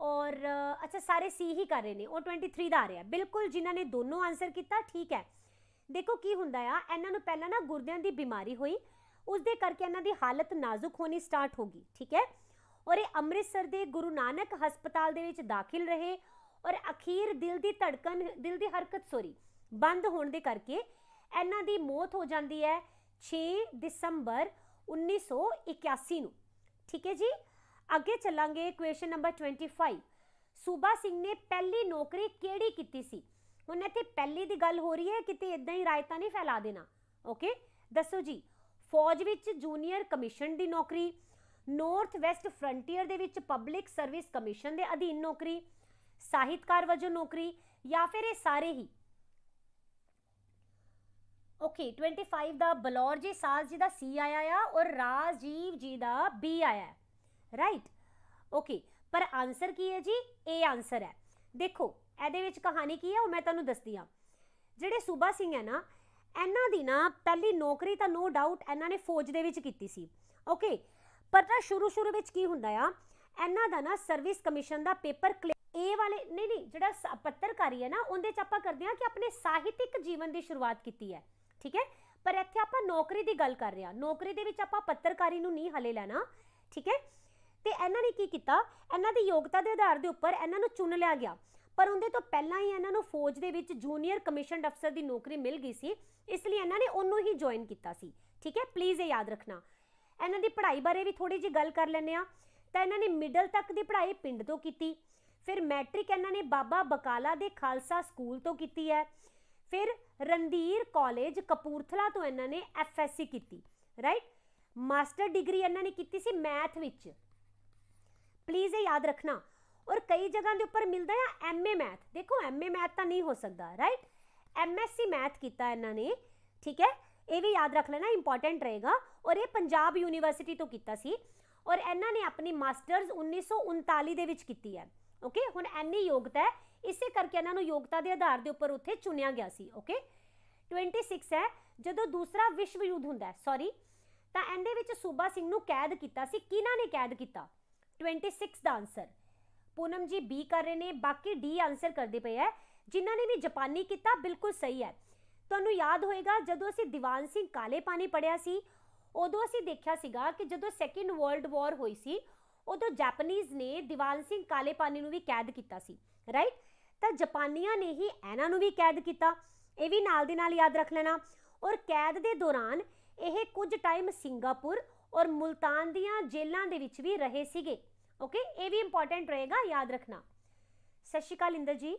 ਔਰ ਅੱਛਾ ਸਾਰੇ ਸੀ ਹੀ ਕਰ ਰਹੇ ਨੇ ਉਹ 23 ਦਾ ਆ ਰਿਹਾ ਬਿਲਕੁਲ ਜਿਨ੍ਹਾਂ ਨੇ ਦੋਨੋਂ ਆਨਸਰ ਕੀਤਾ ਠੀਕ ਹੈ ਦੇਖੋ ਕੀ ਹੁੰਦਾ ਆ ਇਹਨਾਂ ਨੂੰ ਪਹਿਲਾਂ ਨਾ ਗੁਰਦਿਆਂ ਦੀ ਬਿਮਾਰੀ ਹੋਈ ਉਸ ਦੇ ਕਰਕੇ ਇਹਨਾਂ ਦੀ ਹਾਲਤ ਨਾਜ਼ੁਕ ਹੋਣੀ ਸਟਾਰਟ ਹੋ ਗਈ ਠੀਕ ਹੈ ਔਰ ਇਹ ਅੰਮ੍ਰਿਤਸਰ ਦੇ ਗੁਰੂ ਨਾਨਕ ਹਸਪਤਾਲ ਦੇ ਵਿੱਚ ਦਾਖਲ ਰਹੇ ਔਰ ਅਖੀਰ ਦਿਲ ਦੀ ਧੜਕਣ ਦਿਲ ਦੀ ਹਰਕਤ ਸੋਰੀ ਬੰਦ ਹੋਣ ਦੇ ਕਰਕੇ ਇਹਨਾਂ ਦੀ ਮੌਤ ਹੋ ਜਾਂਦੀ ਹੈ 6 ਦਸੰਬਰ 1981 ਨੂੰ ਠੀਕ ਹੈ ਜੀ ਅੱਗੇ ਚੱਲਾਂਗੇ ਕੁਐਸਚਨ ਨੰਬਰ 25 ਸੂਬਾ ਸਿੰਘ ਨੇ ਪਹਿਲੀ ਨੌਕਰੀ ਕਿਹੜੀ ਕੀਤੀ ਸੀ ਹੁਣ ਇੱਥੇ ਪਹਿਲੀ ਦੀ ਗੱਲ ਹੋ ਰਹੀ ਹੈ ਕਿਤੇ ਇਦਾਂ ਹੀ ਰਾਇਤਾ ਨਹੀਂ ਫੈਲਾ ਦੇਣਾ ਓਕੇ ਦੱਸੋ ਜੀ ਫੌਜ ਵਿੱਚ ਜੂਨੀਅਰ ਕਮਿਸ਼ਨ ਦੀ ਨੌਕਰੀ ਨਾਰਥ ਵੈਸਟ ਫਰੰਟੀਅਰ ਦੇ ਵਿੱਚ ਪਬਲਿਕ ਸਰਵਿਸ ਕਮਿਸ਼ਨ ਦੇ ਅਧੀਨ ਨੌਕਰੀ ਸਾਹਿਤਕਾਰ ਵਜੋਂ ਨੌਕਰੀ ਜਾਂ ਫਿਰ ਇਹ ਸਾਰੇ ਹੀ ਓਕੇ 25 ਦਾ ਬਲੌਰ ਜੀ ਸਾਜ ਜੀ ਦਾ ਸੀ ਆਇਆ ਆ ਔਰ ਰਾਜੀਵ ਜੀ ਦਾ ਬੀ ਆਇਆ ਰਾਈਟ ਓਕੇ ਪਰ ਆਨਸਰ ਕੀ ਹੈ ਜੀ ਏ ਆਨਸਰ ਹੈ ਦੇਖੋ ਇਹਦੇ ਵਿੱਚ ਕਹਾਣੀ ਕੀ ਹੈ ਉਹ ਮੈਂ ਤੁਹਾਨੂੰ ਦੱਸਦੀ ਆ ਜਿਹੜੇ ਸੂਬਾ ਸਿੰਘ ਹੈ ਨਾ ਇਹਨਾਂ ਦੀ ਨਾ ਪਹਿਲੀ ਨੌਕਰੀ ਤਾਂ ਨੋ ਡਾਊਟ ਇਹਨਾਂ ਨੇ ਫੌਜ ਦੇ ਵਿੱਚ ਕੀਤੀ ਸੀ ਓਕੇ ਪਰ ਨਾ ਸ਼ੁਰੂ ਸ਼ੁਰੂ ਵਿੱਚ ਕੀ ਹੁੰਦਾ ਆ ਇਹਨਾਂ ਦਾ ਨਾ ਸਰਵਿਸ ਕਮਿਸ਼ਨ ਦਾ ਪੇਪਰ ਇਹ ਵਾਲੇ ਨਹੀਂ ਨਹੀਂ ਜਿਹੜਾ ਪੱਤਰਕਾਰੀ ਹੈ ਨਾ ਉਹਦੇ ਚ ਆਪਾਂ ਕਰਦੇ ਆ ਕਿ ਆਪਣੇ ਸਾਹਿਤਿਕ ਜੀਵਨ ਦੀ ਸ਼ੁਰੂਆਤ ਕੀਤੀ ਹੈ ਠੀਕ ਹੈ ਪਰ ਇੱਥੇ ਆਪਾਂ ਨੌਕਰੀ ਦੀ ਗੱਲ ਕਰ ਰਹੇ ਆ ਨੌਕਰੀ ਦੇ ਵਿੱਚ ਆਪਾਂ ਪੱਤਰਕਾਰੀ ਨੂੰ ਨਹੀਂ ਹਲੇ ਲੈਣਾ ਠੀਕ ਹੈ ਤੇ ਇਹਨਾਂ ਨੇ ਕੀ ਕੀਤਾ ਇਹਨਾਂ ਦੀ ਯੋਗਤਾ ਦੇ ਆਧਾਰ ਦੇ ਉੱਪਰ ਇਹਨਾਂ ਨੂੰ ਚੁਣ ਲਿਆ ਗਿਆ ਪਰ ਉਹਦੇ ਤੋਂ ਪਹਿਲਾਂ ਹੀ ਇਹਨਾਂ ਨੂੰ ਫੌਜ ਦੇ ਵਿੱਚ ਜੂਨੀਅਰ ਕਮਿਸ਼ਨਡ ਅਫਸਰ ਦੀ ਨੌਕਰੀ ਮਿਲ ਗਈ ਸੀ ਇਸ ਲਈ ਇਹਨਾਂ ਨੇ ਉਹਨੂੰ ਹੀ ਜੁਆਇਨ ਕੀਤਾ ਸੀ ਠੀਕ ਹੈ ਪਲੀਜ਼ ਇਹ ਯਾਦ ਰੱਖਣਾ ਇਹਨਾਂ ਦੀ ਪੜ੍ਹਾਈ ਬਾਰੇ ਵੀ ਥੋੜੀ ਜੀ ਗੱਲ ਕਰ ਲੈਣੇ ਆ ਤਾਂ ਇਹਨਾਂ ਨੇ ਮਿਡਲ ਤੱਕ ਦੀ ਪੜ੍ਹਾਈ ਪਿੰਡ ਤੋਂ ਕੀਤੀ ਫਿਰ ਮੈਟ੍ਰਿਕ ਇਹਨਾਂ ਨੇ ਬਾਬਾ ਬਕਾਲਾ ਦੇ ਖਾਲਸਾ ਸਕੂਲ ਤੋਂ ਕੀਤੀ ਹੈ ਫਿਰ ਰੰਦੀਰ ਕਾਲਜ ਕਪੂਰਥਲਾ ਤੋਂ ਇਹਨਾਂ ਨੇ ਐਫਐਸਸੀ ਕੀਤੀ ਰਾਈਟ ਮਾਸਟਰ ਡਿਗਰੀ ਇਹਨਾਂ ਨੇ ਕੀਤੀ ਸੀ ਮੈਥ ਵਿੱਚ ਪਲੀਜ਼ ਇਹ ਯਾਦ ਰੱਖਣਾ ਔਰ ਕਈ ਜਗ੍ਹਾ ਦੇ ਉੱਪਰ ਮਿਲਦਾ ਹੈ ਐਮਏ ਮੈਥ ਦੇਖੋ ਐਮਏ ਮੈਥ ਤਾਂ ਨਹੀਂ ਹੋ ਸਕਦਾ ਰਾਈਟ ਐਮਐਸਸੀ ਮੈਥ ਕੀਤਾ ਇਹਨਾਂ ਨੇ ਠੀਕ ਹੈ ਇਹ ਵੀ ਯਾਦ ਰੱਖ ਲੈਣਾ ਇੰਪੋਰਟੈਂਟ ਰਹੇਗਾ ਔਰ ਇਹ ਪੰਜਾਬ ਯੂਨੀਵਰਸਿਟੀ ਤੋਂ ਕੀਤਾ ਸੀ ਔਰ ਇਹਨਾਂ ਨੇ ਆਪਣੀ ਮਾਸਟਰਸ 1939 ਦੇ ਵਿੱਚ ਕੀਤੀ ਹੈ ਓਕੇ ਹੁਣ ਐਨੀ ਯੋਗਤਾ ਹੈ ਇਸੇ ਕਰਕੇ ਇਹਨਾਂ ਨੂੰ ਯੋਗਤਾ ਦੇ ਆਧਾਰ ਦੇ ਉੱਪਰ ਉੱਥੇ ਚੁਣਿਆ ਗਿਆ ਸੀ ਓਕੇ 26 ਹੈ ਜਦੋਂ ਦੂਸਰਾ ਵਿਸ਼ਵ ਯੁੱਧ ਹੁੰਦਾ ਹੈ ਸੌਰੀ ਤਾਂ ਇਹਦੇ ਵਿੱਚ ਸੂਬਾ ਸਿੰਘ ਨੂੰ ਕੈਦ ਕੀਤਾ ਸੀ ਕਿਹਨਾਂ ਨੇ ਕੈਦ ਕੀਤਾ 26 ਦਾ ਆਨਸਰ ਪੂਨਮ ਜੀ ਬੀ ਕਰ ਰਹੇ ਨੇ ਬਾਕੀ ਡੀ ਆਨਸਰ ਕਰਦੇ ਪਏ ਹੈ ਜਿਨ੍ਹਾਂ ਨੇ ਵੀ ਜਾਪਾਨੀ ਕੀਤਾ ਬਿਲਕੁਲ ਸਹੀ ਹੈ ਤੁਹਾਨੂੰ ਯਾਦ ਹੋਏਗਾ ਜਦੋਂ ਅਸੀਂ ਦੀਵਾਨ ਸਿੰਘ ਕਾਲੇ ਪਾਣੀ ਪੜਿਆ ਸੀ ਉਦੋਂ ਅਸੀਂ ਦੇਖਿਆ ਸੀਗਾ ਕਿ ਜਦੋਂ ਸੈਕਿੰਡ ਵਰਲਡ ਵਾਰ ਹੋਈ ਸੀ ਉਦੋਂ ਜਾਪਾਨੀਜ਼ ਨੇ ਦੀਵਾਨ ਸਿੰਘ ਕਾਲੇ ਪਾਣੀ ਨੂੰ ਵੀ ਕੈਦ ਕੀਤਾ ਸੀ ਰਾਈਟ ਤਾਂ ਜਾਪਾਨੀਆਂ ਨੇ ਹੀ ਇਹਨਾਂ ਨੂੰ ਵੀ ਕੈਦ ਕੀਤਾ ਇਹ ਵੀ ਨਾਲ ਦੇ ਨਾਲ ਯਾਦ ਰੱਖ ਲੈਣਾ ਔਰ ਕੈਦ ਦੇ ਦੌਰਾਨ ਇਹ ਕੁਝ ਟਾਈਮ ਸਿੰਗਾਪੁਰ ਔਰ ਮੁਲਤਾਨ ਦੀਆਂ ਜੇਲ੍ਹਾਂ ਦੇ ਵਿੱਚ ਵੀ ਰਹੇ ਸੀਗੇ ਓਕੇ ਇਹ ਵੀ ਇੰਪੋਰਟੈਂਟ ਰਹੇਗਾ ਯਾਦ ਰੱਖਣਾ ਸਸ਼ਿਕਾ ਲਿੰਦਰ ਜੀ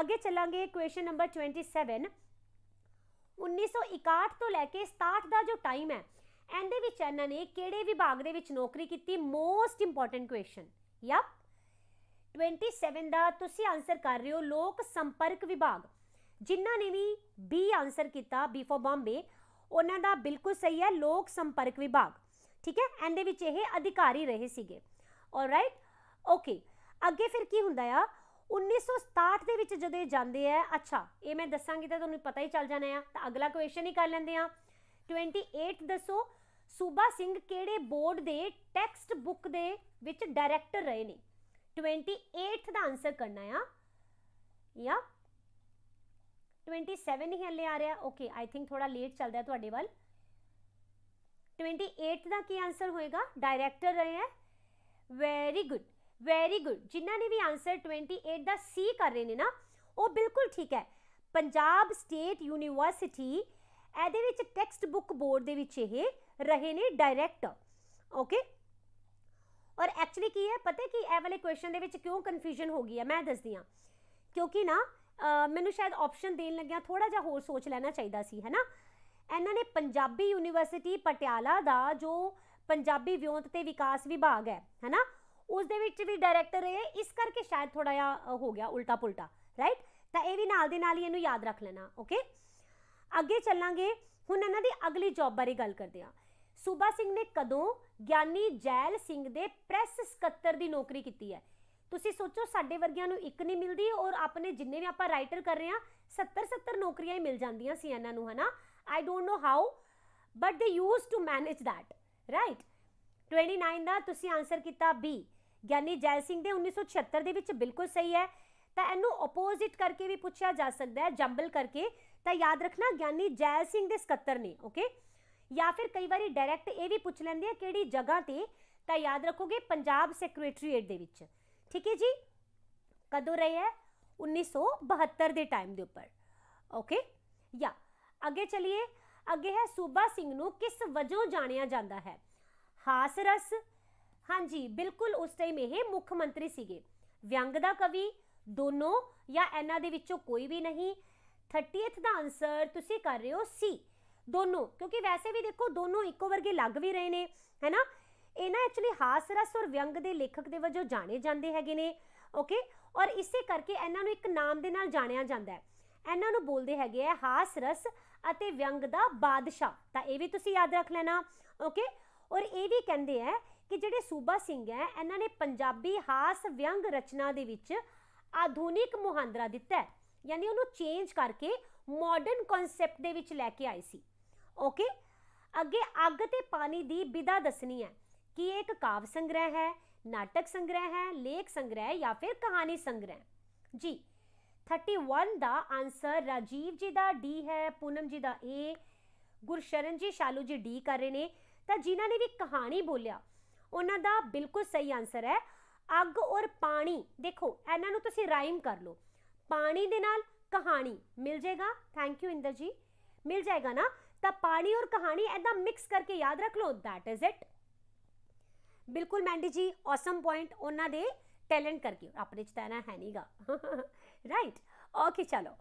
ਅੱਗੇ ਚੱਲਾਂਗੇ ਕੁਐਸਚਨ ਨੰਬਰ 27 1961 ਤੋਂ ਲੈ ਕੇ 67 ਦਾ ਜੋ ਟਾਈਮ ਹੈ ਇਹਦੇ ਵਿੱਚ ਇਹਨਾਂ ਨੇ ਕਿਹੜੇ ਵਿਭਾਗ ਦੇ ਵਿੱਚ ਨੌਕਰੀ ਕੀਤੀ ਮੋਸਟ ਇੰਪੋਰਟੈਂਟ ਕੁਐਸਚਨ ਯਪ 27 ਦਾ ਤੁਸੀਂ ਆਨਸਰ ਕਰ ਰਹੇ ਹੋ ਲੋਕ ਸੰਪਰਕ ਵਿਭਾਗ ਜਿਨ੍ਹਾਂ ਨੇ ਵੀ ਬੀ ਆਨਸਰ ਕੀਤਾ ਬੀ ਫॉर ਬੰਬੇ ਉਹਨਾਂ ਦਾ ਬਿਲਕੁਲ ਸਹੀ ਹੈ ਲੋਕ ਸੰਪਰਕ ਵਿਭਾਗ ਠੀਕ ਹੈ ਇਹਦੇ ਵਿੱਚ ਇਹ ਅਧਿਕਾਰੀ ਰਹੇ ਸੀਗੇ ਆਲਰਾਈਟ ਓਕੇ ਅੱਗੇ ਫਿਰ ਕੀ ਹੁੰਦਾ ਆ 1967 ਦੇ ਵਿੱਚ ਜਦੋਂ ਇਹ ਜਾਂਦੇ ਆ ਅੱਛਾ ਇਹ ਮੈਂ ਦੱਸਾਂਗੀ ਤਾਂ ਤੁਹਾਨੂੰ ਪਤਾ ਹੀ ਚੱਲ ਜਾਣਾ ਆ ਤਾਂ ਅਗਲਾ ਕੁਐਸਚਨ ਹੀ ਕਰ ਲੈਂਦੇ ਆ 28 ਦੱਸੋ ਸੂਬਾ ਸਿੰਘ ਕਿਹੜੇ ਬੋਰਡ ਦੇ ਟੈਕਸਟ ਬੁੱਕ ਦੇ ਵਿੱਚ ਡਾਇਰੈਕਟਰ ਰਹੇ ਨੇ 28 ਦਾ ਆਨਸਰ ਕਰਨਾ ਆ ਯਾ 27 ਹੀ ਹੱਲੇ ਆ ਰਿਹਾ ਓਕੇ ਆਈ ਥਿੰਕ ਥੋੜਾ ਲੇਟ ਚੱਲਦਾ ਤੁਹਾਡੇ ਵੱਲ 28 ਦਾ ਕੀ ਆਨਸਰ ਹੋਏਗਾ ਡਾਇਰੈਕਟਰ ਰਹੇ ਆ ਵੈਰੀ ਗੁੱਡ ਵੈਰੀ ਗੁੱਡ ਜਿਨ੍ਹਾਂ ਨੇ ਵੀ ਆਨਸਰ 28 ਦਾ ਸੀ ਕਰ ਰਹੇ ਨੇ ਨਾ ਉਹ ਬਿਲਕੁਲ ਠੀਕ ਹੈ ਪੰਜਾਬ ਸਟੇਟ ਯੂਨੀਵਰਸਿਟੀ ਇਹਦੇ ਵਿੱਚ ਟੈਕਸਟ ਬੁੱਕ ਬੋਰਡ ਦੇ ਵਿੱਚ ਇਹ ਰਹੇ ਨੇ ਡਾਇਰੈਕਟਰ ਓਕੇ ਔਰ ਐਕਚੁਅਲੀ ਕੀ ਹੈ ਪਤਾ ਕਿ ਇਹ ਵਾਲੇ ਕੁਐਸਚਨ ਦੇ ਵਿੱਚ ਕਿਉਂ ਕਨਫਿਊਜ਼ਨ ਹੋ ਗਈ ਹੈ ਮੈਂ ਦੱਸਦੀ ਆ ਕਿਉਂਕਿ ਨਾ ਮੈਨੂੰ ਸ਼ਾਇਦ ਆਪਸ਼ਨ ਦੇਣ ਲੱਗਿਆ ਥੋੜਾ ਜਿਹਾ ਹੋਰ ਸੋਚ ਲੈਣਾ ਚਾਹੀਦਾ ਸੀ ਹੈਨਾ ਇਹਨਾਂ ਨੇ ਪੰਜਾਬੀ ਯੂਨੀਵਰਸਿਟੀ ਪਟਿਆਲਾ ਦਾ ਜੋ ਪੰਜਾਬੀ ਵਿਉਂਤ ਤੇ ਵਿਕਾਸ ਵਿਭਾਗ ਹੈ ਹੈਨਾ ਉਸ ਦੇ ਵਿੱਚ ਵੀ ਡਾਇਰੈਕਟਰ ਰਹੇ ਇਸ ਕਰਕੇ ਸ਼ਾਇਦ ਥੋੜਾ ਜਿਹਾ ਹੋ ਗਿਆ ਉਲਟਾ ਪੁਲਟਾ ਰਾਈਟ ਤਾਂ ਇਹ ਵੀ ਨਾਲ ਦੇ ਨਾਲ ਹੀ ਇਹਨੂੰ ਯਾਦ ਰੱਖ ਲੈਣਾ ਓਕੇ ਅੱਗੇ ਚੱਲਾਂਗੇ ਹੁਣ ਇਹਨਾਂ ਦੀ ਅਗਲੀ ਜੌਬ ਬਾਰੇ ਗੱਲ ਕਰਦੇ ਹਾਂ ਸੂਬਾ ਸਿੰਘ ਨੇ ਕਦੋਂ ਗਿਆਨੀ ਜੈਲ ਸਿੰਘ ਦੇ ਪ੍ਰੈਸ ਸਕੱਤਰ ਦੀ ਨੌਕਰੀ ਕੀਤੀ ਹੈ ਤੁਸੀਂ ਸੋਚੋ ਸਾਡੇ ਵਰਗਿਆਂ ਨੂੰ ਇੱਕ ਨਹੀਂ ਮਿਲਦੀ ਔਰ ਆਪਣੇ ਜਿੰਨੇ ਵੀ ਆਪਾਂ ਰਾਈਟਰ ਕਰ ਰਹੇ ਆ 70 70 ਨੌਕਰੀਆਂ ਹੀ ਮਿਲ ਜਾਂਦੀਆਂ ਸੀ ਇਹਨਾਂ ਨੂੰ ਹਨਾ I don't know how but they use to manage that right 29 ਦਾ ਤੁਸੀਂ ਆਨਸਰ ਕੀਤਾ ਬੀ ਗਿਆਨੀ ਜੈਲ ਸਿੰਘ ਦੇ 1976 ਦੇ ਵਿੱਚ ਬਿਲਕੁਲ ਸਹੀ ਹੈ ਤਾਂ ਇਹਨੂੰ ਆਪੋਜ਼ਿਟ ਕਰਕੇ ਵੀ ਪੁੱਛਿਆ ਜਾ ਸਕਦਾ ਹੈ ਜੰਬਲ ਕਰਕੇ ਤਾਂ ਯਾਦ ਰੱਖਣਾ ਗਿਆਨੀ ਜੈਲ ਸਿੰਘ ਦੇ 77 ਨੇ ਓਕੇ ਜਾਂ ਫਿਰ ਕਈ ਵਾਰੀ ਡਾਇਰੈਕਟ ਇਹ ਵੀ ਪੁੱਛ ਲੈਂਦੇ ਆ ਕਿਹੜੀ ਜਗ੍ਹਾ ਤੇ ਤਾਂ ਯਾਦ ਰੱਖੋਗੇ ਪੰਜਾਬ ਸੈਕਟਰੀਏਟ ਦੇ ਵਿੱਚ ਠੀਕ ਹੈ ਜੀ ਕਦੋਂ ਰਹੇ ਹੈ 1972 ਦੇ ਟਾਈਮ ਦੇ ਉੱਪਰ ਓਕੇ ਜਾਂ ਅੱਗੇ ਚਲਿਏ ਅੱਗੇ ਹੈ ਸੂਬਾ ਸਿੰਘ ਨੂੰ ਕਿਸ ਵਜੋਂ ਜਾਣਿਆ ਜਾਂਦਾ ਹੈ ਹਾਸ ਰਸ ਹਾਂਜੀ ਬਿਲਕੁਲ ਉਸ ਟਾਈਮ ਇਹ ਮੁੱਖ ਮੰਤਰੀ ਸੀਗੇ ਵਿਅੰਗ ਦਾ ਕਵੀ ਦੋਨੋਂ ਜਾਂ ਇਹਨਾਂ ਦੇ ਵਿੱਚੋਂ ਕੋਈ ਵੀ ਨਹੀਂ 30th ਦਾ ਆਨਸਰ ਤੁਸੀਂ ਕਰ ਰਹੇ ਹੋ ਸੀ ਦੋਨੋਂ ਕਿਉਂਕਿ ਵੈਸੇ ਵੀ ਦੇਖੋ ਦੋਨੋਂ ਇੱਕੋ ਵਰਗੇ ਲੱਗ ਵੀ ਰਹੇ ਨੇ ਹੈਨਾ ਇਹਨਾਂ ਐਕਚੁਅਲੀ ਹਾਸ ਰਸ ਔਰ ਵਿਅੰਗ ਦੇ ਲੇਖਕ ਦੇ ਵਜੋਂ ਜਾਣੇ ਜਾਂਦੇ ਹੈਗੇ ਨੇ ਓਕੇ ਔਰ ਇਸੇ ਕਰਕੇ ਇਹਨਾਂ ਨੂੰ ਇੱਕ ਨਾਮ ਦੇ ਨਾਲ ਜਾਣਿਆ ਜਾਂਦਾ ਹੈ ਇਹਨਾਂ ਨੂੰ ਬੋਲਦੇ ਹੈਗੇ ਆ ਹਾਸ ਰਸ ਅਤੇ ਵਿਅੰਗ ਦਾ ਬਾਦਸ਼ਾਹ ਤਾਂ ਇਹ ਵੀ ਤੁਸੀਂ ਯਾਦ ਰੱਖ ਲੈਣਾ ਓਕੇ ਔਰ ਇਹ ਵੀ ਕਹਿੰਦੇ ਆ ਕਿ ਜਿਹੜੇ ਸੂਬਾ ਸਿੰਘ ਹੈ ਇਹਨਾਂ ਨੇ ਪੰਜਾਬੀ ਹਾਸ ਵਿਅੰਗ ਰਚਨਾ ਦੇ ਵਿੱਚ ਆਧੁਨਿਕ ਮੁਹਾਂਦਰਾ ਦਿੱਤਾ ਹੈ ਯਾਨੀ ਉਹਨੂੰ ਚੇਂਜ ਕਰਕੇ ਮਾਡਰਨ ਕਨਸੈਪਟ ਦੇ ਵਿੱਚ ਲੈ ਕੇ ਆਏ ਸੀ ਓਕੇ ਅੱਗੇ ਅੱਗ ਤੇ ਪਾਣੀ ਦੀ ਵਿਦਾ ਦੱਸਣੀ ਹੈ ਕਿ ਇਹ ਇੱਕ ਕਾਵ ਸੰਗ੍ਰਹਿ ਹੈ ਨਾਟਕ ਸੰਗ੍ਰਹਿ ਹੈ ਲੇਖ ਸੰਗ੍ਰਹਿ ਜਾਂ ਫਿਰ ਕਹਾਣੀ ਸੰਗ੍ਰਹਿ ਜੀ 31 ਦਾ ਆਨਸਰ ਰਾਜੀਵ ਜੀ ਦਾ ਡੀ ਹੈ ਪੂਨਮ ਜੀ ਦਾ ਏ ਗੁਰਸ਼ਰਨ ਜੀ ਸ਼ਾਲੂ ਜੀ ਡੀ ਕਰ ਰਹੇ ਨੇ ਤਾਂ ਜਿਨ੍ਹਾਂ ਨੇ ਵੀ ਕਹਾਣੀ ਬੋਲਿਆ ਉਹਨਾਂ ਦਾ ਬਿਲਕੁਲ ਸਹੀ ਆਨਸਰ ਹੈ ਅੱਗ ਔਰ ਪਾਣੀ ਦੇਖੋ ਇਹਨਾਂ ਨੂੰ ਤੁਸੀਂ ਰਾਈਮ ਕਰ ਲਓ ਪਾਣੀ ਦੇ ਨਾਲ ਕਹਾਣੀ ਮਿਲ ਜਾਏਗਾ ਥੈਂਕ ਯੂ ਇੰਦਰ ਜੀ ਮਿਲ ਜਾਏਗਾ ਨਾ ਤਾਂ ਪਾਣੀ ਔਰ ਕਹਾਣੀ ਐਦਾਂ ਮਿਕਸ ਕਰਕੇ ਯਾਦ ਰੱਖ ਲਓ ਥੈਟ ਇਜ਼ ਇਟ ਬਿਲਕੁਲ ਮੈਂਡੀ ਜੀ ਔਸਮ ਪੁਆਇੰਟ ਉਹਨਾਂ ਦੇ ਟੈਲੈਂਟ ਕਰਕੇ ਆਪਣੇ ਚ ਤਾਂ ਹੈ ਨਹੀਂਗਾ ਰਾਈਟ ਓਕੇ ਚਲੋ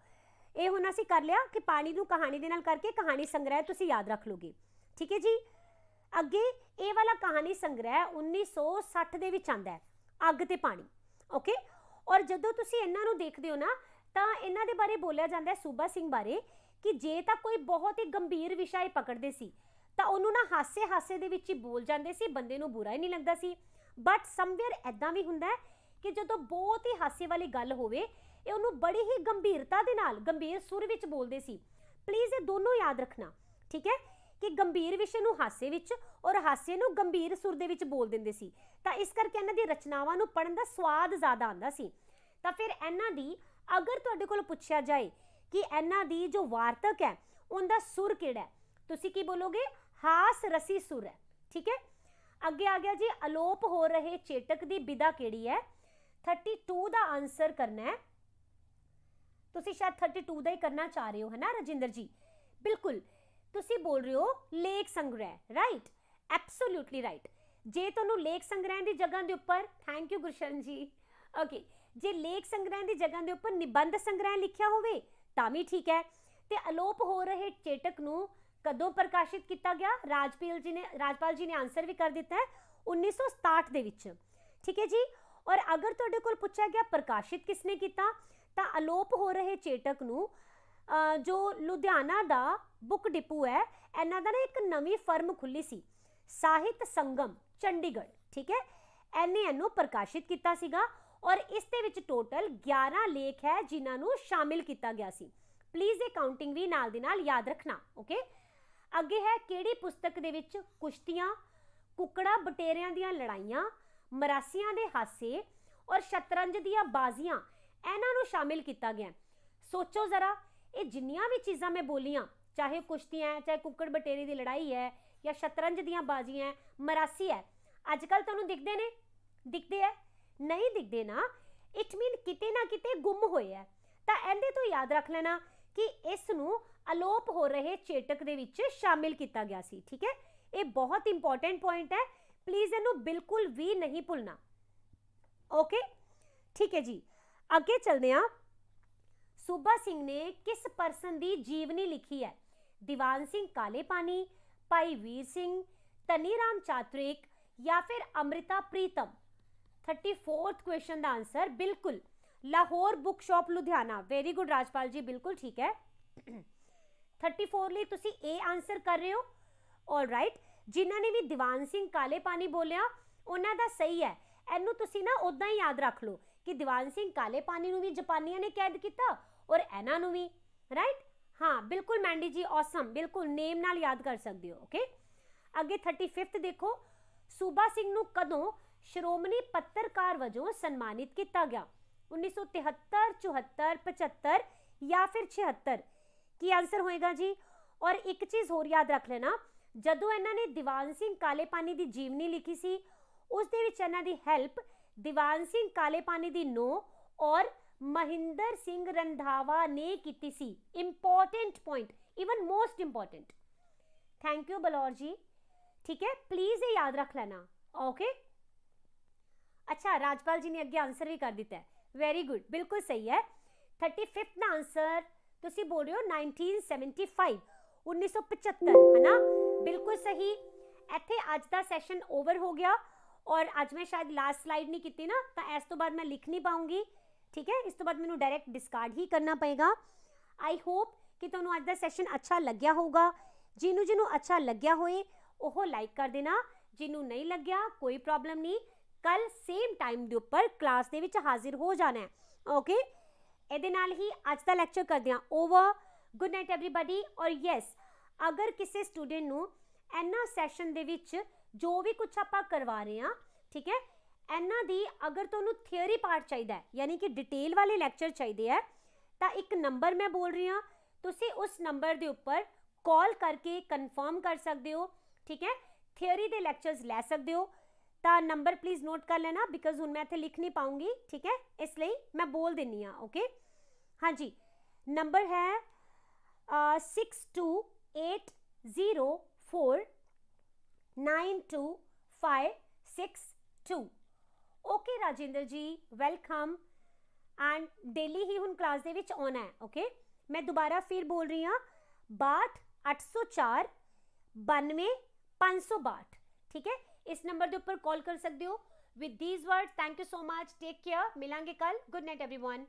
ਇਹ ਹੁਣ ਅਸੀਂ ਕਰ ਲਿਆ ਕਿ ਪਾਣੀ ਨੂੰ ਕਹਾਣੀ ਦੇ ਨਾਲ ਕਰਕੇ ਕਹਾਣੀ ਸੰਗ੍ਰਹਿ ਤੁਸੀਂ ਯਾਦ ਰੱਖ ਲੋਗੇ ਠੀਕ ਹੈ ਜੀ ਅੱਗੇ ਇਹ ਵਾਲਾ ਕਹਾਣੀ ਸੰਗ੍ਰਹਿ 1960 ਦੇ ਵਿੱਚ ਆਂਦਾ ਹੈ ਅੱਗ ਤੇ ਪਾਣੀ ਓਕੇ ਔਰ ਜਦੋਂ ਤੁਸੀਂ ਇਹਨਾਂ ਨੂੰ ਦੇਖਦੇ ਹੋ ਨਾ ਤਾਂ ਇਹਨਾਂ ਦੇ ਬਾਰੇ ਬੋਲਿਆ ਜਾਂਦਾ ਹੈ ਸੂਬਾ ਸਿੰਘ ਬਾਰੇ ਕਿ ਜੇ ਤਾਂ ਕੋਈ ਬਹੁਤ ਹੀ ਗੰਭੀਰ ਵਿਸ਼ਾ ਇਹ ਪਕੜਦੇ ਸੀ ਤਾਂ ਉਹਨੂੰ ਨਾ ਹਾਸੇ ਹਾਸੇ ਦੇ ਵਿੱਚ ਹੀ ਬੋਲ ਜਾਂਦੇ ਸੀ ਬੰਦੇ ਨੂੰ ਬੁਰਾ ਹੀ ਨਹੀਂ ਲੱਗਦਾ ਸੀ ਬਟ ਸਮਵੇਅਰ ਐਦਾਂ ਵੀ ਹੁੰਦਾ ਹੈ ਕਿ ਜਦੋਂ ਬਹੁਤ ਹੀ ਹਾਸੇ ਵਾਲੀ ਗੱਲ ਹੋਵੇ ਇਹ ਉਹਨੂੰ ਬੜੀ ਹੀ ਗੰਭੀਰਤਾ ਦੇ ਨਾਲ ਗੰਭੀਰ ਸੁਰ ਵਿੱਚ ਬੋਲਦੇ ਸੀ ਪਲੀਜ਼ ਇਹ ਦੋਨੋਂ ਯਾਦ ਰੱਖਣਾ ਠੀਕ ਹੈ ਕਿ ਗੰਭੀਰ ਵਿਸ਼ੇ ਨੂੰ ਹਾਸੇ ਵਿੱਚ ਔਰ ਹਾਸੇ ਨੂੰ ਗੰਭੀਰ ਸੁਰ ਦੇ ਵਿੱਚ ਬੋਲ ਦਿੰਦੇ ਸੀ ਤਾਂ ਇਸ ਕਰਕੇ ਇਹਨਾਂ ਦੀ ਰਚਨਾਵਾਂ ਨੂੰ ਪੜਨ ਦਾ ਸਵਾਦ ਜ਼ਿਆਦਾ ਆਉਂਦਾ ਸੀ ਤਾਂ ਫਿਰ ਇਹਨਾਂ ਦੀ ਅਗਰ ਤੁਹਾਡੇ ਕੋਲ ਪੁੱਛਿਆ ਜਾਏ ਕਿ ਇਹਨਾਂ ਦੀ ਜੋ ਵਾਰਤਕ ਹੈ ਉਹਦਾ ਸੁਰ ਕਿਹੜਾ ਹੈ ਤੁਸੀਂ ਕੀ ਬੋਲੋਗੇ ਹਾਸ ਰਸੀ ਸੁਰ ਹੈ ਠੀਕ ਹੈ ਅੱਗੇ ਆ ਗਿਆ ਜੀ ਅਲੋਪ ਹੋ ਰਹੇ ਚੇਟਕ ਦੀ ਵਿਦਾ ਕਿਹੜੀ ਹੈ 32 ਦਾ ਆਨਸਰ ਕਰਨਾ ਹੈ ਤੁਸੀਂ ਸ਼ਾਇਦ 32 ਦਾ ਹੀ ਕਰਨਾ ਚਾਹ ਰਹੇ ਹੋ ਹੈ ਨਾ ਰਜਿੰਦਰ ਜੀ ਬਿਲਕੁਲ ਤੁਸੀਂ ਬੋਲ ਰਹੇ ਹੋ ਲੇਖ ਸੰਗ੍ਰਹਿ ਰਾਈਟ ਐਬਸੋਲੂਟਲੀ ਰਾਈਟ ਜੇ ਤੁਹਾਨੂੰ ਲੇਖ ਸੰਗ੍ਰਹਿ ਦੀ ਜਗ੍ਹਾ ਦੇ ਉੱਪਰ ਥੈਂਕ ਯੂ ਗੁਰਸ਼ਰਨ ਜੀ ਓਕੇ ਜੇ ਲੇਖ ਸੰਗ੍ਰਹਿ ਦੀ ਜਗ੍ਹਾ ਦੇ ਉੱਪਰ ਨਿਬੰਧ ਸੰਗ੍ਰਹਿ ਲਿਖਿਆ ਹੋਵੇ ਤਾਂ ਵੀ ਠੀਕ ਹੈ ਤੇ ਅਲੋਪ ਹੋ ਰਹੇ ਚੇਟਕ ਨੂੰ ਕਦੋਂ ਪ੍ਰਕਾਸ਼ਿਤ ਕੀਤਾ ਗਿਆ ਰਾਜਪਾਲ ਜੀ ਨੇ ਰਾਜਪਾਲ ਜੀ ਨੇ ਆਨਸਰ ਵੀ ਕਰ ਦਿੱਤਾ ਹੈ 1967 ਦੇ ਵਿੱਚ ਠੀਕ ਹੈ ਜੀ ਔਰ ਅਗਰ ਤੁਹਾਡੇ ਕੋਲ ਪੁੱਛਿਆ ਗਿਆ ਪ੍ਰਕਾਸ਼ਿਤ ਕਿਸਨੇ ਕੀਤਾ ਤਾਂ ਅਲੋਪ ਹੋ ਰਹੇ ਚੇਟਕ ਨੂੰ ਜੋ ਲੁਧਿਆਣਾ ਦਾ ਬੁੱਕ ਡਿਪੂ ਹੈ ਇਹਨਾਂ ਦਾ ਨਾ ਇੱਕ ਨਵੀਂ ਫਰਮ ਖੁੱਲੀ ਸੀ ਸਾਹਿਤ ਸੰਗਮ ਚੰਡੀਗੜ੍ਹ ਠੀਕ ਹੈ ਐਨੇ ਇਹਨੂੰ ਪ੍ਰਕਾਸ਼ਿਤ ਕੀਤਾ ਸੀਗਾ ਔਰ ਇਸ ਦੇ ਵਿੱਚ ਟੋਟਲ 11 ਲੇਖ ਹੈ ਜਿਨ੍ਹਾਂ ਨੂੰ ਸ਼ਾਮਿਲ ਕੀਤਾ ਗਿਆ ਸੀ ਪਲੀਜ਼ ਇਹ ਕਾਊਂਟਿੰਗ ਵੀ ਨਾਲ ਦੀ ਨਾਲ ਯਾਦ ਰੱਖਣਾ ਓਕੇ ਅੱਗੇ ਹੈ ਕਿਹੜੀ ਪੁਸਤਕ ਦੇ ਵਿੱਚ ਕੁਸ਼ਤੀਆਂ ਕੁਕੜਾ ਬਟੇਰਿਆਂ ਦੀਆਂ ਲੜਾਈਆਂ ਮਰਾਸੀਆਂ ਦੇ ਹਾਸੇ ਔਰ ਸ਼ਤਰੰਜ ਦੀਆਂ ਬਾਜ਼ੀਆਂ ਇਹਨਾਂ ਨੂੰ ਸ਼ਾਮਿਲ ਕੀਤਾ ਗਿਆ ਸੋਚੋ ਜ਼ਰਾ ਇਹ ਜਿੰਨੀਆਂ ਵੀ ਚੀਜ਼ਾਂ ਮੈਂ ਬੋਲੀਆਂ ਚਾਹੇ ਕੁਸ਼ਤੀਆਂ ਹੈ ਚਾਹੇ ਕੁੱਕੜ ਬਟੇਰੀ ਦੀ ਲੜਾਈ ਹੈ ਜਾਂ ਸ਼ਤਰੰਜ ਦੀਆਂ ਬਾਜ਼ੀਆਂ ਮਰਾਸੀ ਹੈ ਅੱਜ ਕੱਲ ਤੁਹਾਨੂੰ ਦਿਖਦੇ ਨੇ ਦਿਖਦੇ ਹੈ ਨਹੀਂ ਦਿਖਦੇ ਨਾ ਇਟ ਮੀਨ ਕਿਤੇ ਨਾ ਕਿਤੇ ਗੁੰਮ ਹੋਏ ਹੈ ਤਾਂ ਇਹਦੇ ਤੋਂ ਯਾਦ ਰੱਖ ਲੈਣਾ ਕਿ ਇਸ ਨੂੰ ਅਲੋਪ ਹੋ ਰਹੇ ਚੇਟਕ ਦੇ ਵਿੱਚ ਸ਼ਾਮਿਲ ਕੀਤਾ ਗਿਆ ਸੀ ਠੀਕ ਹੈ ਇਹ ਬਹੁਤ ਇੰਪੋਰਟੈਂਟ ਪੁਆਇੰਟ ਹੈ ਪਲੀਜ਼ ਇਹਨੂੰ ਬਿਲਕੁਲ ਵੀ ਨਹੀਂ ਭੁੱਲਣਾ ਓਕੇ ਠੀਕ ਹੈ ਜੀ ਅੱਗੇ ਚੱਲਦੇ ਹਾਂ ਸੂਬਾ ਸਿੰਘ ਨੇ ਕਿਸ ਪਰਸਨ ਦੀ ਜੀਵਨੀ ਲਿਖੀ ਹੈ ਦੀਵਾਨ ਸਿੰਘ ਕਾਲੇ ਪਾਣੀ ਭਾਈ ਵੀਰ ਸਿੰਘ ਤਨੀਰਾਮ ਚਾਤ੍ਰਿਕ ਜਾਂ ਫਿਰ ਅਮ੍ਰਿਤਾ ਪ੍ਰੀਤਮ 34th ਕੁਐਸਚਨ ਦਾ ਆਨਸਰ ਬਿਲਕੁਲ Lahore book shop Ludhiana very good Rajpal ji ਬਿਲਕੁਲ ਠੀਕ ਹੈ 34 ਲਈ ਤੁਸੀਂ A ਆਨਸਰ ਕਰ ਰਹੇ ਹੋ ਆਲ ਰਾਈਟ ਜਿਨ੍ਹਾਂ ਨੇ ਵੀ ਦੀਵਾਨ ਸਿੰਘ ਕਾਲੇ ਪਾਣੀ ਬੋਲਿਆ ਉਹਨਾਂ ਦਾ ਸਹੀ ਹੈ ਇਹਨੂੰ ਤੁਸੀਂ ਨਾ ਉਦਾਂ ਹੀ ਯਾਦ ਰੱਖ ਲਓ ਕਿ ਦੀਵਾਨ ਸਿੰਘ ਕਾਲੇ ਪਾਣੀ ਨੂੰ ਵੀ ਜਾਪਾਨੀਆਂ ਨੇ ਕੈਦ ਕੀਤਾ ਔਰ ਇਹਨਾਂ ਨੂੰ ਵੀ ਰਾਈਟ ਹਾਂ ਬਿਲਕੁਲ ਮੈਂਡੀ ਜੀ ਆਸਮ ਬਿਲਕੁਲ ਨੇਮ ਨਾਲ ਯਾਦ ਕਰ ਸਕਦੇ ਹੋ ਓਕੇ ਅੱਗੇ 35th ਦੇਖੋ ਸੂਬਾ ਸਿੰਘ ਨੂੰ ਕਦੋਂ ਸ਼੍ਰੋਮਣੀ ਪੱਤਰਕਾਰ ਵਜੋਂ ਸਨਮਾਨਿਤ ਕੀਤਾ ਗਿਆ 1973 74 75 ਜਾਂ ਫਿਰ 76 ਕੀ ਆਨਸਰ ਹੋਏਗਾ ਜੀ ਔਰ ਇੱਕ ਚੀਜ਼ ਹੋਰ ਯਾਦ ਰੱਖ ਲੈਣਾ ਜਦੋਂ ਇਹਨਾਂ ਨੇ ਦੀਵਾਨ ਸਿੰਘ ਕਾਲੇ ਪਾਣੀ ਦੀ ਜੀਵਨੀ ਲਿਖੀ ਸੀ ਉਸ ਦੇ ਵਿੱਚ ਇਹਨਾਂ ਦੀ ਹੈਲਪ ਦੀਵਾਨ ਸਿੰਘ ਕਾਲੇ ਪਾਣੀ ਦੀ ਨੋ ਔਰ महिंदर सिंह रंधावा ने की सी important point even most important thank you Balaur ji ठीक है प्लीज ये याद रख लेना ओके अच्छा राजपाल जी ने अगे आंसर भी कर दिता है वेरी गुड बिल्कुल सही है थर्टी फिफ्थ का आंसर तुम बोल रहे हो नाइनटीन सैवनटी फाइव उन्नीस सौ पचहत्तर है ना बिल्कुल सही इतने अज का सैशन ओवर हो गया और अज मैं शायद लास्ट स्लाइड नहीं की ना तो इस तो बाद मैं लिख नहीं पाऊंगी ਠੀਕ ਹੈ ਇਸ ਤੋਂ ਬਾਅਦ ਮੈਨੂੰ ਡਾਇਰੈਕਟ ਡਿਸਕਾਰਡ ਹੀ ਕਰਨਾ ਪਏਗਾ ਆਈ ਹੋਪ ਕਿ ਤੁਹਾਨੂੰ ਅੱਜ ਦਾ ਸੈਸ਼ਨ ਅੱਛਾ ਲੱਗਿਆ ਹੋਊਗਾ ਜਿਹਨੂੰ ਜਿਹਨੂੰ ਅੱਛਾ ਲੱਗਿਆ ਹੋਏ ਉਹ ਲਾਈਕ ਕਰ ਦੇਣਾ ਜਿਹਨੂੰ ਨਹੀਂ ਲੱਗਿਆ ਕੋਈ ਪ੍ਰੋਬਲਮ ਨਹੀਂ ਕੱਲ ਸੇਮ ਟਾਈਮ ਦੇ ਉੱਪਰ ਕਲਾਸ ਦੇ ਵਿੱਚ ਹਾਜ਼ਰ ਹੋ ਜਾਣਾ ਹੈ ਓਕੇ ਇਹਦੇ ਨਾਲ ਹੀ ਅੱਜ ਦਾ ਲੈਕਚਰ ਕਰਦੇ ਹਾਂ ਓਵਰ ਗੁੱਡ ਨਾਈਟ एवरीबॉडी ਔਰ ਯੈਸ ਅਗਰ ਕਿਸੇ ਸਟੂਡੈਂਟ ਨੂੰ ਐਨਾ ਸੈਸ਼ਨ ਦੇ ਵਿੱਚ ਜੋ ਵੀ ਕੁਝ ਆਪਾਂ ਕਰਵਾ ਰਹੇ ਹਾਂ ਠੀਕ ਹੈ ਇਹਨਾਂ ਦੀ ਅਗਰ ਤੁਹਾਨੂੰ ਥਿਉਰੀ ਪਾਰਟ ਚਾਹੀਦਾ ਹੈ ਯਾਨੀ ਕਿ ਡਿਟੇਲ ਵਾਲੇ ਲੈਕਚਰ ਚਾਹੀਦੇ ਆ ਤਾਂ ਇੱਕ ਨੰਬਰ ਮੈਂ ਬੋਲ ਰਹੀ ਹਾਂ ਤੁਸੀਂ ਉਸ ਨੰਬਰ ਦੇ ਉੱਪਰ ਕਾਲ ਕਰਕੇ ਕਨਫਰਮ ਕਰ ਸਕਦੇ ਹੋ ਠੀਕ ਹੈ ਥਿਉਰੀ ਦੇ ਲੈਕਚਰਸ ਲੈ ਸਕਦੇ ਹੋ ਤਾਂ ਨੰਬਰ ਪਲੀਜ਼ ਨੋਟ ਕਰ ਲੈਣਾ ਬਿਕਾਜ਼ ਹੁਣ ਮੈਂ ਇੱਥੇ ਲਿਖ ਨਹੀਂ ਪਾਉਂਗੀ ਠੀਕ ਹੈ ਇਸ ਲਈ ਮੈਂ ਬੋਲ ਦਿੰਨੀ ਆ ਓਕੇ ਹਾਂਜੀ ਨੰਬਰ ਹੈ 2 okay Rajendra ji welcome and daily ही हूँ क्लास के आना है ओके मैं दोबारा फिर बोल रही हाँ बाहठ अठ सौ चार बानवे पाँच सौ बाहठ ठीक है इस नंबर के उपर कॉल कर सकते हो with these words thank you so much take care मिलेंगे कल good night everyone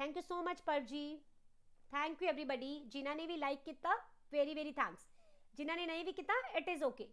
thank you so much पर जी ਥੈਂਕ ਯੂ एवरीवन ਜਿਨ੍ਹਾਂ ਨੇ ਵੀ ਲਾਈਕ ਕੀਤਾ ਵੈਰੀ ਵੈਰੀ ਥੈਂਕਸ ਜਿਨ੍ਹਾਂ ਨੇ ਨਹੀਂ ਵੀ ਕੀਤਾ ਇਟ ਇਜ਼ ਓਕੇ